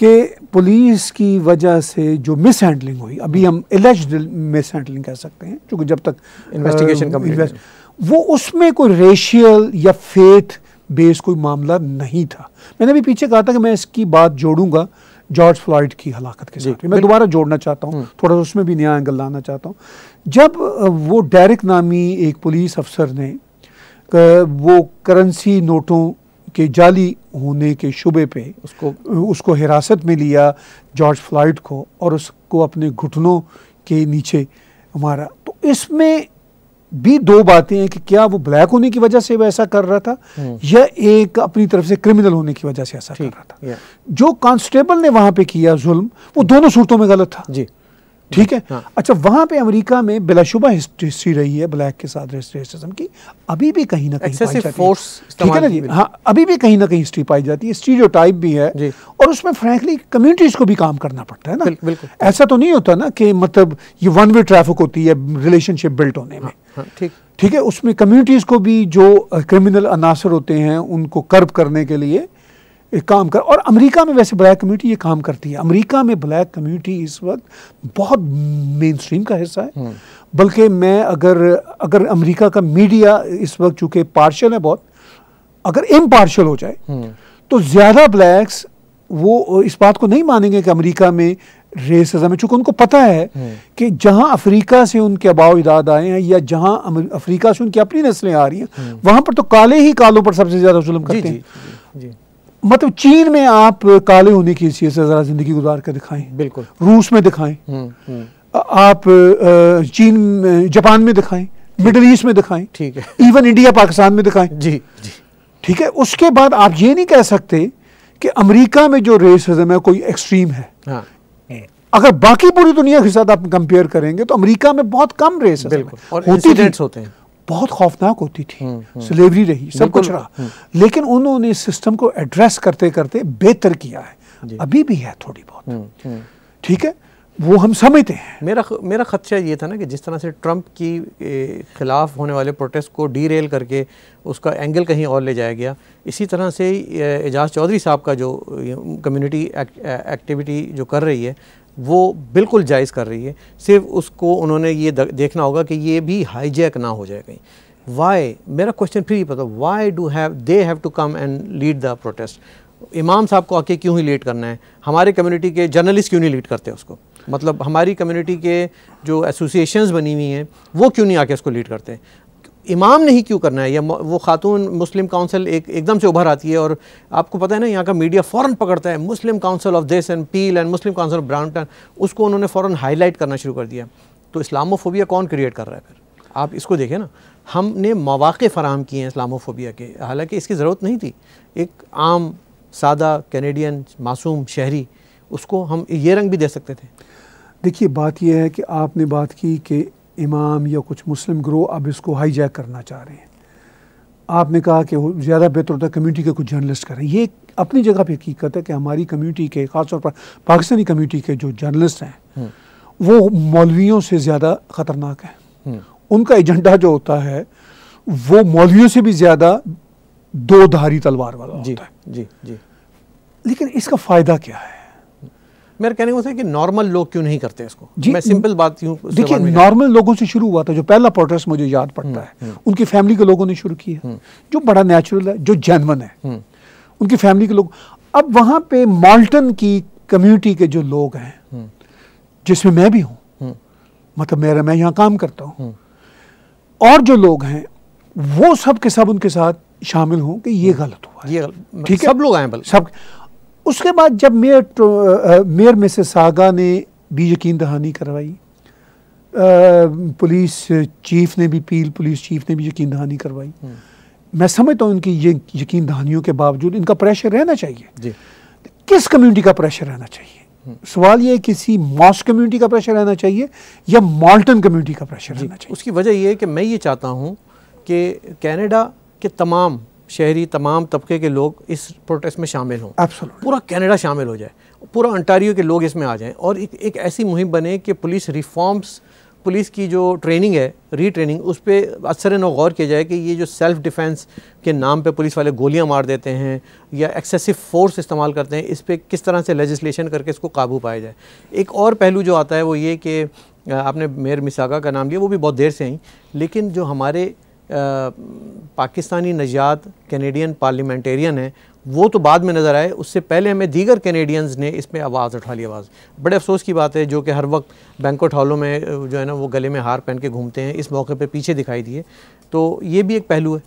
कि पुलिस की वजह से जो मिस हैंडलिंग हुई अभी हम्म। हम एलेज मिस हैंडलिंग कह सकते हैं चूँकि जब तक इन्वेस्टिगेशन वो उसमें कोई रेशियल या फेथ बेस कोई मामला नहीं था मैंने भी पीछे कहा था कि मैं इसकी बात जोड़ूंगा जॉर्ज फ्लॉइड की हलाकत के साथ मैं दोबारा जोड़ना चाहता हूँ हम्म। थोड़ा सा उसमें भी नया एंगल लाना चाहता हूँ जब वो डेरिक नामी एक पुलिस अफसर ने वो करेंसी नोटों के जाली होने के शुबे पे उसको उसको हिरासत में लिया जॉर्ज फ्लाइट को और उसको अपने घुटनों के नीचे मारा तो इसमें भी दो बातें हैं कि क्या वो ब्लैक होने की वजह से ऐसा कर रहा था हम्म। या एक अपनी तरफ से क्रिमिनल होने की वजह से ऐसा कर रहा था जो कांस्टेबल ने वहां पे किया जुल्म वो हम्म। दोनों सूरतों में गलत था जी ठीक है हाँ। अच्छा वहां पे अमेरिका में बिलाशुबा हिस्ट्री रही है ब्लैक के साथ रेसिज्म की अभी भी कहीं ना कहीं फोर्स ठीक है ना जी हाँ अभी भी कहीं ना कहीं हिस्ट्री पाई जाती है स्टीरियोटाइप भी है और उसमें फ्रेंकली कम्युनिटीज को भी काम करना पड़ता है ना ऐसा तो नहीं होता ना कि मतलब ये वन वे ट्रैफिक होती है रिलेशनशिप बिल्ट होने में हाँ, हाँ, ठीक ठीक है उसमें कम्युनिटीज़ को भी जो क्रिमिनल अनासर होते हैं उनको कर्ब करने के लिए काम कर और अमेरिका में वैसे ब्लैक कम्युनिटी ये काम करती है अमेरिका में ब्लैक कम्युनिटी इस वक्त बहुत मेन स्ट्रीम का हिस्सा है हम्म। बल्कि मैं अगर अगर अमेरिका का मीडिया इस वक्त चूंकि पार्शल है बहुत अगर इम पार्शल हो जाए हम्म। तो ज़्यादा ब्लैक्स वो इस बात को नहीं मानेंगे कि अमेरिका में रेसिज्म है चूंकि उनको पता है हम्म। कि जहाँ अफ्रीका से उनके अबाव इदाद आए हैं या जहाँ अफ्रीका से उनकी अपनी नस्लें आ रही हैं वहाँ पर तो काले ही कालों पर सबसे ज़्यादा जुलम करते जी, हैं जी, जी, जी। मतलब चीन में आप काले होने की हैसियत से ज़रा ज़िंदगी गुजार कर दिखाएं बिल्कुल रूस में दिखाएं हम्म, हम्म। आप चीन जापान में दिखाएं मिडल ईस्ट में दिखाएं ठीक है इवन इंडिया पाकिस्तान में दिखाएं जी जी ठीक है उसके बाद आप ये नहीं कह सकते कि अमेरिका में जो रेसिज्म है कोई एक्सट्रीम है हाँ। अगर बाकी पूरी दुनिया के साथ आप कंपेयर करेंगे तो अमेरिका में बहुत कम रेसिज्म होती होते हैं बहुत खौफनाक होती थी स्लेवरी हम्म, हम्म। रही सब कुछ रहा हम्म। लेकिन उन्होंने इस सिस्टम को एड्रेस करते करते बेहतर किया है अभी भी है थोड़ी बहुत ठीक है वो हम समझते हैं मेरा मेरा खदशा ये था ना कि जिस तरह से ट्रंप की ख़िलाफ़ होने वाले प्रोटेस्ट को डी रेल करके उसका एंगल कहीं और ले जाया गया इसी तरह से एजाज चौधरी साहब का जो कम्युनिटी एक्टिविटी जो कर रही है वो बिल्कुल जायज़ कर रही है सिर्फ उसको उन्होंने ये देखना होगा कि ये भी हाईजैक ना हो जाए कहीं वाई मेरा क्वेश्चन फिर ही पता why do have they have to come and lead the protest इमाम साहब को आके क्यों ही लीड करना है हमारे कम्युनिटी के जर्नलिस्ट क्यों नहीं लीड करते उसको मतलब हमारी कम्युनिटी के जो एसोसिएशंस बनी हुई हैं वो क्यों नहीं आके उसको लीड करते इमाम नहीं क्यों करना है या वो खातून मुस्लिम काउंसिल एक एकदम से उभर आती है और आपको पता है ना यहाँ का मीडिया फ़ौरन पकड़ता है Muslim council of this and Peel and Muslim council of Brampton उसको उन्होंने फ़ौरन हाईलाइट करना शुरू कर दिया तो इस्लामोफोबिया कौन क्रिएट कर रहा है फिर आप इसको देखें ना हमने मौाक़े फराम किए हैं इस्लामोफोबिया के हालाँकि इसकी ज़रूरत नहीं थी एक आम सादा कैनेडियन मासूम शहरी उसको हम ये रंग भी दे सकते थे देखिए बात यह है कि आपने बात की कि इमाम या कुछ मुस्लिम ग्रोह अब इसको हाईजैक करना चाह रहे हैं आपने कहा कि वो ज़्यादा बेहतर होता है कम्युनिटी के कुछ जर्नलिस्ट करें ये अपनी जगह पर हकीकत है कि हमारी कम्यूनिटी के ख़ासतौर पर पाकिस्तानी कम्युनिटी के जो जर्नलिस्ट हैं हम्म। वो मौलवियों से ज़्यादा ख़तरनाक है हम्म। उनका एजेंडा जो होता है वो मौलवियों से भी ज़्यादा दो धारी तलवार वाला होता है जी जी लेकिन इसका फ़ायदा क्या है मेरा कहने का मतलब कि नॉर्मल लोग क्यों नहीं करते इसको जी मैं सिंपल बात यूँ देखिए नॉर्मल लोगों से शुरू हुआ था जो पहला प्रोटेस्ट मुझे याद हम्म, पड़ता है हम्म। उनकी फैमिली के लोगों ने शुरू किया हम्म। जो बड़ा नेचुरल है जो जैनवन है उनकी फैमिली के लोग अब वहां पे मॉल्टन की कम्युनिटी के जो लोग हैं जिसमें मैं भी हूं मतलब मेरा मैं यहाँ काम करता हूँ और जो लोग हैं वो सब के सब उनके साथ शामिल हों कि ये गलत हुआ ये ठीक है सब लोग आए सब उसके बाद जब मेयर मेयर में से सागा ने भी यकीन दहानी करवाई पुलिस चीफ ने भी पील पुलिस चीफ ने भी यकीन दहानी करवाई हम्म। मैं समझता हूँ इनकी ये यकीन दहानियों के बावजूद इनका प्रेशर रहना चाहिए किस कम्युनिटी का प्रेशर रहना चाहिए हम्म। सवाल ये किसी मॉस कम्युनिटी का प्रेशर रहना चाहिए या मॉल्टन कम्युनिटी का प्रेशर रहना चाहिए उसकी वजह यह है कि मैं ये चाहता हूँ कि कैनेडा के तमाम शहरी तमाम तबके के लोग इस प्रोटेस्ट में शामिल हों पूरा कैनेडा शामिल हो जाए पूरा अंटारियो के लोग इसमें आ जाएं और एक, एक ऐसी मुहिम बने कि पुलिस रिफॉर्म्स पुलिस की जो ट्रेनिंग है रीट्रेनिंग उस पर अक्सर न गौर किया जाए कि ये जो सेल्फ डिफेंस के नाम पे पुलिस वाले गोलियां मार देते हैं या एक्सेसिव फोर्स इस्तेमाल करते हैं इस पर किस तरह से लेजिस्लेशन करके इसको काबू पाया जाए एक और पहलू जो आता है वो ये कि आपने मेयर मिसागा का नाम लिया वो भी बहुत देर से आई लेकिन जो हमारे पाकिस्तानी नजात कैनेडियन पार्लियामेंटेरियन हैं वो तो बाद में नज़र आए उससे पहले हमें दीगर कैनेडियंस ने इसमें आवाज़ उठा ली आवाज़ बड़े अफसोस की बात है जो कि हर वक्त बैंकट हॉलों में जो है ना वो गले में हार पहन के घूमते हैं इस मौके पर पीछे दिखाई दिए तो ये भी एक पहलू है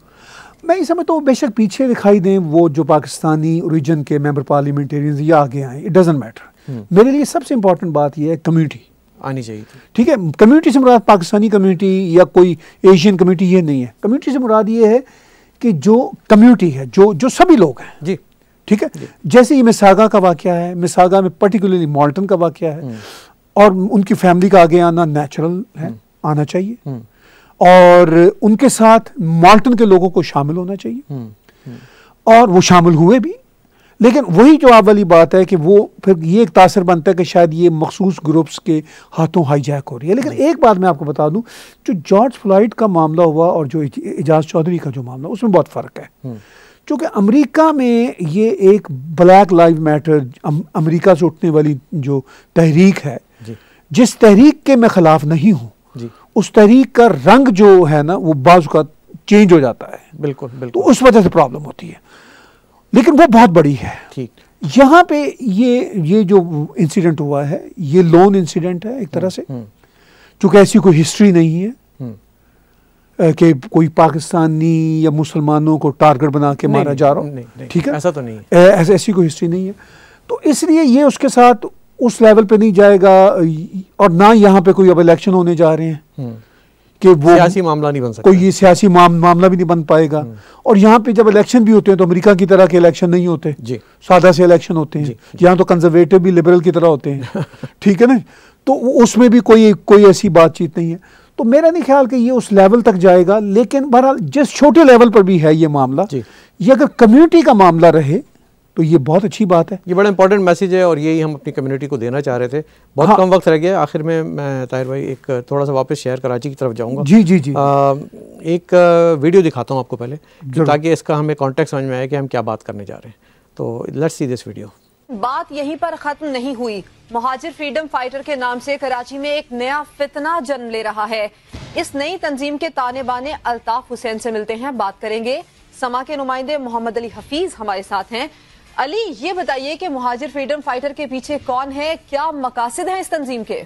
मैं इस समय तो बेशक पीछे दिखाई दें वो जो पाकिस्तानी रिजन के मेम्बर पार्लियामेंटेरियन या आगे आए इट डजेंट मैटर मेरे लिए सबसे इंपॉर्टेंट बात यह है कम्यूनिटी आनी चाहिए ठीक है कम्युनिटी से मुराद पाकिस्तानी कम्युनिटी या कोई एशियन कम्युनिटी ये नहीं है कम्युनिटी से मुराद ये है कि जो कम्युनिटी है जो जो सभी लोग हैं जी ठीक है जैसे ये मिसागा का वाक्य है मिसागा में पर्टिकुलरली मॉल्टन का वाक्य है हम्म। और उनकी फैमिली का आगे आना नेचुरल है हम्म। आना चाहिए हम्म। और उनके साथ मॉल्टन के लोगों को शामिल होना चाहिए और वो शामिल हुए भी लेकिन वही जो आप वाली बात है कि वो फिर ये एक तासर बनता है कि शायद ये मखसूस ग्रुप्स के हाथों हाईजैक हो रही है लेकिन एक बात मैं आपको बता दूं जो जॉर्ज फ्लाइट का मामला हुआ और जो एजाज चौधरी का जो मामला उसमें बहुत फ़र्क है हम्म। क्योंकि अमेरिका में ये एक ब्लैक लाइव मैटर अमरीका से उठने वाली जो तहरीक है जिस तहरीक के मैं ख़िलाफ़ नहीं हूँ उस तहरीक का रंग जो है ना वो बाजू का चेंज हो जाता है बिल्कुल बिल्कुल तो उस वजह से प्रॉब्लम होती है लेकिन वो बहुत बड़ी है ठीक यहाँ पे ये ये जो इंसिडेंट हुआ है ये लोन इंसिडेंट है एक तरह हम्म, से हम्म। चूंकि ऐसी कोई हिस्ट्री नहीं है हम्म। कि कोई पाकिस्तानी या मुसलमानों को टारगेट बना के मारा जा रहा हूँ ठीक है ऐसा तो नहीं है ऐसी कोई हिस्ट्री नहीं है तो इसलिए ये उसके साथ उस लेवल पे नहीं जाएगा और ना यहाँ पे कोई अब इलेक्शन होने जा रहे हैं कि वो सियासी मामला नहीं बन सकता कोई ये सियासी माम, मामला भी नहीं बन पाएगा हम्म। और यहाँ पे जब इलेक्शन भी होते हैं तो अमेरिका की तरह के इलेक्शन नहीं होते जी सादा से इलेक्शन होते हैं यहाँ तो कंजर्वेटिव भी लिबरल की तरह होते हैं ठीक है ना तो उसमें भी कोई कोई ऐसी बातचीत नहीं है तो मेरा नहीं ख्याल कि ये उस लेवल तक जाएगा लेकिन बहरहाल जिस छोटे लेवल पर भी है ये मामला ये अगर कम्युनिटी का मामला रहे तो ये बहुत अच्छी बात है ये बड़ा इंपॉर्टेंट मैसेज है और यही हम अपनी कम्युनिटी को देना चाह रहे थे बहुत हाँ। कम वक्त रह गया आखिर में मैं ताहिर भाई एक थोड़ा सा वापस शहर कराची की तरफ जाऊंगा जी जी जी आ, एक वीडियो दिखाता हूँ आपको पहले ताकि इसका हमें कॉन्टेक्ट समझ में आए कि हम क्या बात करने जा रहे हैं तो लेट्स सी दिस वीडियो बात यहीं पर खत्म नहीं हुई महाजिर फ्रीडम फाइटर के नाम से कराची में एक नया फितना जन्म ले रहा है इस नई तंजीम के ताने बाने अल्ताफ हुसैन से मिलते हैं बात करेंगे समा के नुमाइंदे मोहम्मद अली हफीज हमारे साथ हैं अली ये बताइए कि मुहाजिर फ्रीडम फाइटर के पीछे कौन है क्या मकासद है इस तंजीम के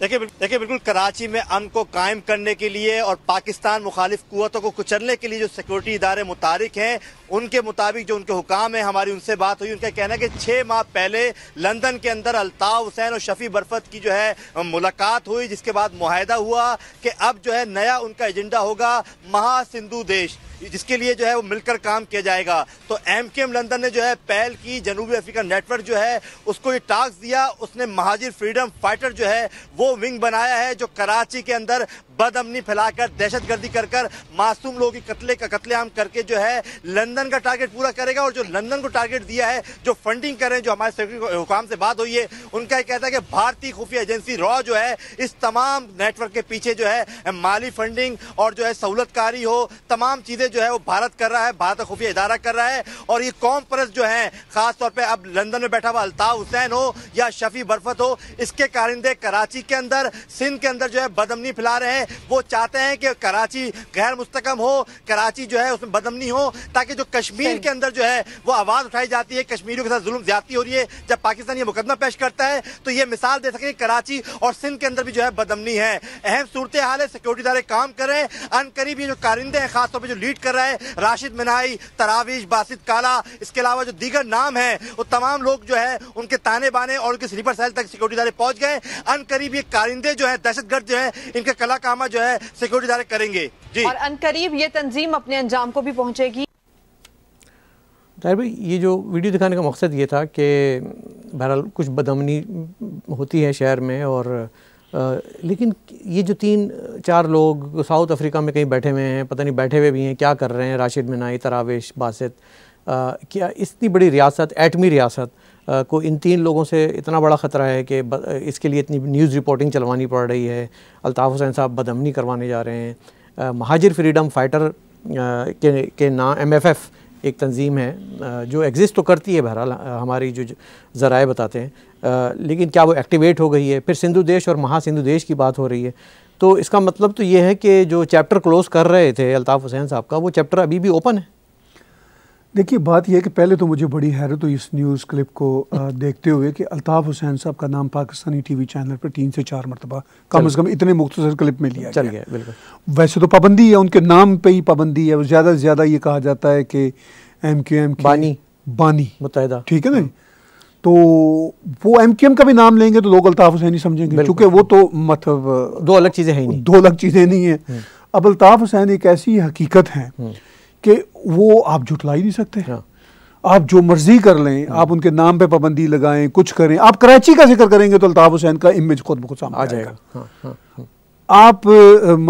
देखिए देखिए बिल्कुल कराची में अम को कायम करने के लिए और पाकिस्तान मुखालिफ कुतों को कुचलने के लिए जो सिक्योरिटी इदारे मुतारिक हैं उनके मुताबिक जो उनके हुकाम हैं हमारी उनसे बात हुई उनका कहना है कि छः माह पहले लंदन के अंदर अलताफ़ हुसैन और शफी बरफत की जो है मुलाकात हुई जिसके बाद माहदा हुआ कि अब जो है नया उनका एजेंडा होगा महासिंधु देश जिसके लिए जो है वो मिलकर काम किया जाएगा तो एम के एम लंदन ने जो है पहल की जनूबी अफ्रीका नेटवर्क जो है उसको ये टास्क दिया उसने महाजिर फ्रीडम फाइटर जो है वो विंग बनाया है जो कराची के अंदर बदअमनी फैलाकर दहशतगर्दी कर कर मासूम लोगों की कत्ले का कत्लेआम करके जो है लंदन का टारगेट पूरा करेगा और जो लंदन को टारगेट दिया है जो फंडिंग करें जो हमारे सेक्रेटरी हुकाम से बात हुई है उनका यह कहता है कि भारतीय खुफिया एजेंसी रॉ जो है इस तमाम नेटवर्क के पीछे जो है माली फंडिंग और जो है सहूलतकारी हो तमाम चीज़ें जो है वो भारत कर रहा है भारत का खुफिया इदारा कर रहा है और ये कौम परस्त जो है खासतौर पर अब लंदन में बैठा हुआ अल्ताफ हुसैन हो या शफी बर्फत हो इसके कारिंदे कराची के अंदर सिंध के अंदर जो है बदमनी फैला रहे हैं वो चाहते हैं कि कराची गैर मुस्तकम हो कराची जो है उसमें बदमनी हो ताकि जो कश्मीर के अंदर जो है वो आवाज़ उठाई जाती है कश्मीरियों के साथ जुल्म ज्यादा हो रही है जब पाकिस्तान ये मुकदमा पेश करता है तो ये मिसाल दे सके कराची और सिंध के अंदर भी जो है बदमनी है अहम सूरत हाल है सिक्योरिटी इदारे काम कर रहे हैं अनकरीब ये जो कारिंदे हैं खासतौर पर जो लीड लीड कर रहे हैं राशिद मिनाई तरावीज बासित काला इसके अलावा जो दीगर नाम है वो तमाम लोग जो है उनके ताने बाने और उनके स्लीपर सेल तक सिक्योरिटी दारे पहुंच गए अन करीब ये कारिंदे जो है दहशतगर्द जो है इनके कला कामा जो है सिक्योरिटी दारे करेंगे जी और अन करीब ये तंजीम अपने अंजाम को भी पहुंचेगी ताहिर ये जो वीडियो दिखाने का मकसद ये था कि बहरहाल कुछ बदमनी होती है शहर में और लेकिन ये जो तीन चार लोग साउथ अफ्रीका में कहीं बैठे हुए हैं पता नहीं बैठे हुए भी हैं क्या कर रहे हैं राशिद मिनाई तरावेश बासित क्या इतनी बड़ी रियासत एटमी रियासत आ, को इन तीन लोगों से इतना बड़ा ख़तरा है कि इसके लिए इतनी न्यूज़ रिपोर्टिंग चलवानी पड़ रही है अल्ताफ़ हुसैन साहब बदमनी करवाने जा रहे हैं महाजिर फ्रीडम फाइटर के, के नाम एम एफ एफ़ एक तंजीम है जो एग्ज़िस्ट तो करती है बहरहाल हमारी जो ज़राए बताते हैं लेकिन क्या वो एक्टिवेट हो गई है फिर सिंधु देश और महासिंधु देश की बात हो रही है तो इसका मतलब तो ये है कि जो चैप्टर क्लोज़ कर रहे थे अल्ताफ़ हुसैन साहब का वो चैप्टर अभी भी ओपन है देखिए बात यह है कि पहले तो मुझे बड़ी हैरत हुई इस न्यूज़ क्लिप को देखते हुए कि अल्ताफ़ हुसैन साहब का नाम पाकिस्तानी टीवी चैनल पर तीन से चार मरतबा कम अज़ कम इतने मुख्तर क्लिप में लिया चल गया बिल्कुल वैसे तो पाबंदी है उनके नाम पे ही पाबंदी है ज़्यादा से ज़्यादा ये कहा जाता है कि एम क्यू एम बानी बानी मुतहदा ठीक है ना हाँ। तो वो एम क्यू एम का भी नाम लेंगे तो लोग अल्ताफ़ हुसैन ही समझेंगे क्योंकि वो तो मतलब दो अलग चीज़ें हैं दो अलग चीज़ें नहीं हैं हम्म। अब अल्ताफ़ हुसैन एक ऐसी हकीकत हैं हम्म। कि वो आप जुटला ही नहीं सकते हाँ। आप जो मर्जी कर लें हाँ। आप उनके नाम पे पाबंदी लगाएं कुछ करें आप कराची का जिक्र करेंगे तो अल्ताफ़ हुसैन का इमेज खुद बहुत सामने आ जाएगा हाँ, हाँ, हाँ। आप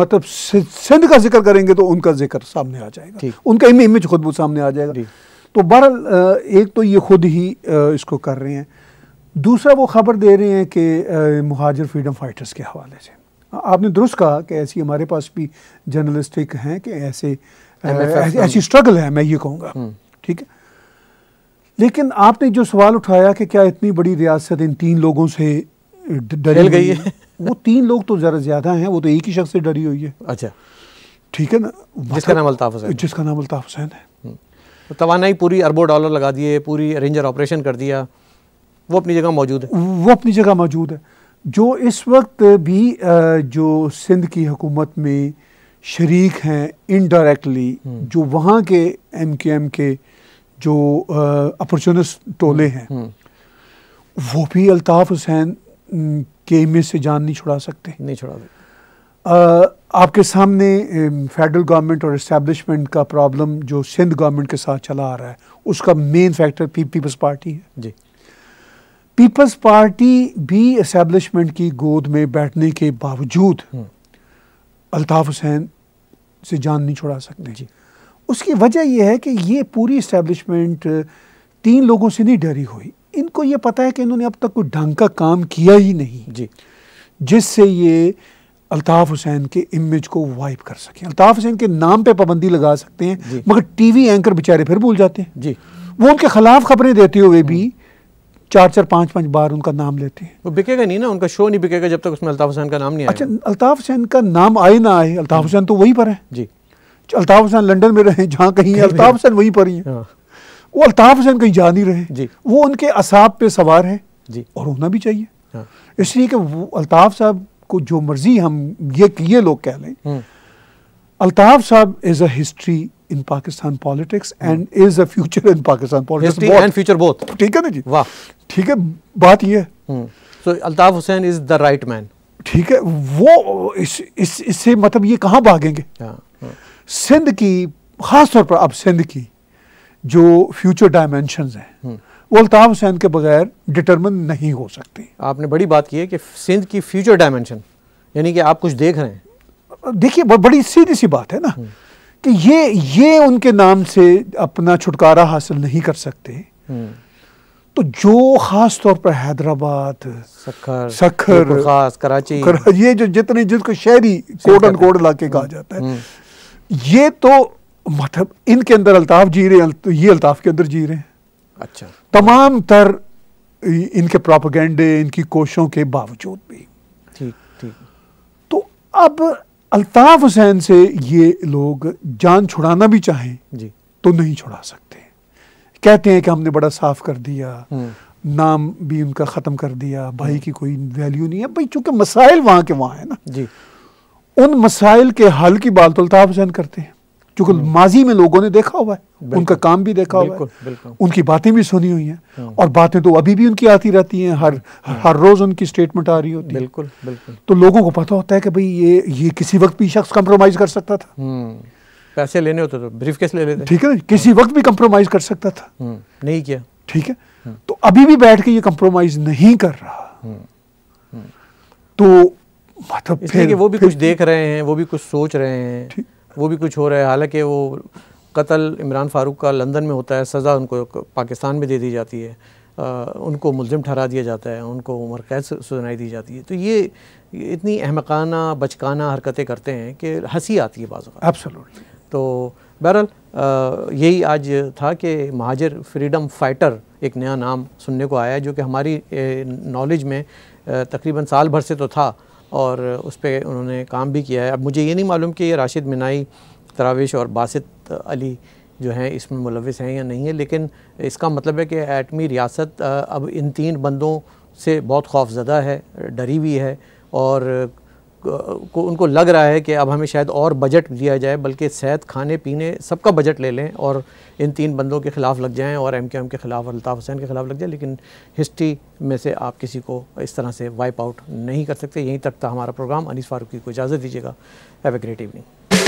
मतलब सिंध का जिक्र करेंगे तो उनका जिक्र सामने आ जाएगा उनका इमेज खुद बहुत सामने आ जाएगा तो बहरहाल एक तो ये खुद ही इसको कर रहे हैं दूसरा वो खबर दे रहे हैं कि महाजर फ्रीडम फाइटर्स के हवाले से आपने दुरुस्त कहा कि ऐसी हमारे पास भी जर्नलिस्टिक हैं कि ऐसे ऐसी स्ट्रगल है मैं ये कहूँगा हम्म। ठीक है लेकिन आपने जो सवाल उठाया कि क्या इतनी बड़ी रियासत इन तीन लोगों से डरी गई है वो तीन लोग तो ज़रा ज़्यादा हैं वो तो एक ही शख्स से डरी हुई है अच्छा ठीक है ना जिसका नाम अल्ताफ हुसैन जिसका नाम अल्ताफ हुसैन है हम्म। तो तोानाई पूरी अरबों डॉलर लगा दिए पूरी रेंजर ऑपरेशन कर दिया वो अपनी जगह मौजूद है वो अपनी जगह मौजूद है जो इस वक्त भी जो सिंध की हुकूमत में शरीक हैं इनडायरेक्टली हम्म। जो वहाँ के एम के एम के जो अपॉर्चुनिस्ट टोले हैं हम्म। वो भी अल्ताफ़ हुसैन के में से जान नहीं छुड़ा सकते नहीं छुड़ा सकते आपके सामने फेडरल गवर्नमेंट और इस्टेब्लिशमेंट का प्रॉब्लम जो सिंध गवर्नमेंट के साथ चला आ रहा है उसका main factor P, Peoples Party है जी पीपल्स पार्टी भी इस्टेब्लिशमेंट की गोद में बैठने के बावजूद हम्म। अल्ताफ़ हुसैन से जान नहीं छुड़ा सकते जी उसकी वजह यह है कि ये पूरी इस्टेबलिशमेंट तीन लोगों से नहीं डरी हुई इनको ये पता है कि इन्होंने अब तक कोई ढंग का काम किया ही नहीं जी जिससे ये अल्ताफ़ हुसैन के इमेज को वाइप कर सकें अल्ताफ़ हुसैन के नाम पे पाबंदी लगा सकते हैं मगर टीवी एंकर बेचारे फिर भूल जाते हैं जी वो उनके खिलाफ खबरें देते हुए भी हम्म। चार चार पांच पांच बार उनका नाम लेती हैं वो बिकेगा नहीं ना उनका शो नहीं बिकेगा जब तक उसमें अल्ताफ़ हुसैन का नाम नहीं अच्छा अल्ताफ़ हुसैन का नाम आए ना आए अल्ताफ़ हुसैन तो वहीं पर है जी अच्छा, अल्ताफ़ हुसैन लंडन में रहे जहाँ कहीं है अल्ताफ़ हुसैन वहीं पर ही है हाँ। वो अल्ताफ़ हुसैन कहीं जा नहीं रहे जी वो उनके असाब पे सवार हैं जी और होना भी चाहिए हाँ। इसलिए कि वो अल्ताफ़ साहब को जो मर्ज़ी हम ये ये लोग कह लें हम्म। अल्ताफ़ साहब is a history in Pakistan politics hmm. and hmm. is a future in Pakistan politics. History both. and future both. ठीक है ना जी वाह ठीक है बात ये है so Altaf Hussain is the right man ठीक है वो इस इस इससे मतलब ये कहाँ भागेंगे हाँ, हाँ। सिंध की खास तौर पर अब सिंध की जो फ्यूचर डायमेंशन हैं hmm. वो अल्ताफ हुसैन के बगैर डिटरमिन नहीं हो सकती आपने बड़ी बात की है कि सिंध की फ्यूचर डायमेंशन यानी कि आप कुछ देख रहे हैं देखिए बड़ी सीधी सी बात है ना hmm. कि ये ये उनके नाम से अपना छुटकारा हासिल नहीं कर सकते हम्म। तो जो ख़ास तौर पर हैदराबाद सखर सखर तो खास कराची ये जो जितने जिसको शहरी कोट एंड कोट इलाके कहा हम्म। जाता है हम्म। ये तो मतलब इनके अंदर अल्ताफ जी रहे ये अल्ताफ के अंदर जी रहे हैं अच्छा तमाम तर इनके प्रोपोगंडे इनकी कोशों के बावजूद भी ठीक ठीक तो अब अल्ताफ़ हुसैन से ये लोग जान छुड़ाना भी चाहें जी तो नहीं छुड़ा सकते कहते हैं कि हमने बड़ा साफ़ कर दिया हम्म। नाम भी उनका ख़त्म कर दिया भाई हम्म। की कोई वैल्यू नहीं है भाई चूंकि मसाइल वहाँ के वहाँ है ना जी उन मसाइल के हल की बात तो अल्ताफ़ हुसैन करते हैं क्योंकि हम्म। माजी में लोगों ने देखा हुआ है उनका काम भी देखा हुआ है उनकी बातें भी सुनी हुई हैं हम्म। और बातें तो अभी भी उनकी आती रहती हैं हर हम्म। हर रोज़ उनकी स्टेटमेंट आ रही होती है बिल्कुल तो लोगों को पता होता है कि भाई ये ये किसी वक्त भी शख्स कंप्रोमाइज़ कर सकता था पैसे लेने होते तो ब्रीफ केस ले लेते ठीक है किसी वक्त भी कंप्रोमाइज़ कर सकता था नहीं किया ठीक है तो अभी भी बैठ के ये कंप्रोमाइज़ नहीं कर रहा तो मतलब कि वो भी कुछ देख रहे हैं वो भी कुछ सोच रहे हैं वो भी कुछ हो रहा है हालांकि वो कत्ल इमरान फ़ारूक का लंदन में होता है सज़ा उनको पाकिस्तान में दे दी जाती है आ, उनको मुलजम ठहरा दिया जाता है उनको उम्र कैद सुनाई दी जाती है तो ये इतनी अहमकाना बचकाना हरकतें करते हैं कि हंसी आती है बाज़ एब्सोल्युटली तो बहरहाल यही आज था कि महाजर फ्रीडम फाइटर एक नया नाम सुनने को आया है जो कि हमारी नॉलेज में तकरीबन साल भर से तो था और उस पर उन्होंने काम भी किया है अब मुझे ये नहीं मालूम कि ये राशिद मिनाई तरावेश और बासित अली जो हैं इसमें मुलविस हैं या नहीं है लेकिन इसका मतलब है कि एटमी रियासत अब इन तीन बंदों से बहुत खौफजदा है डरी हुई है और को उनको लग रहा है कि अब हमें शायद और बजट दिया जाए बल्कि सेहत खाने पीने सबका बजट ले लें और इन तीन बंदों के ख़िलाफ़ लग जाएं और एम के एम के ख़िलाफ़ और अल्ताफ़ हुसैन के ख़िलाफ़ लग जाए लेकिन हिस्ट्री में से आप किसी को इस तरह से वाइप आउट नहीं कर सकते यहीं तक था हमारा प्रोग्राम अनिस फारूकी को इजाज़त दीजिएगा हैव ए ग्रेट इवनिंग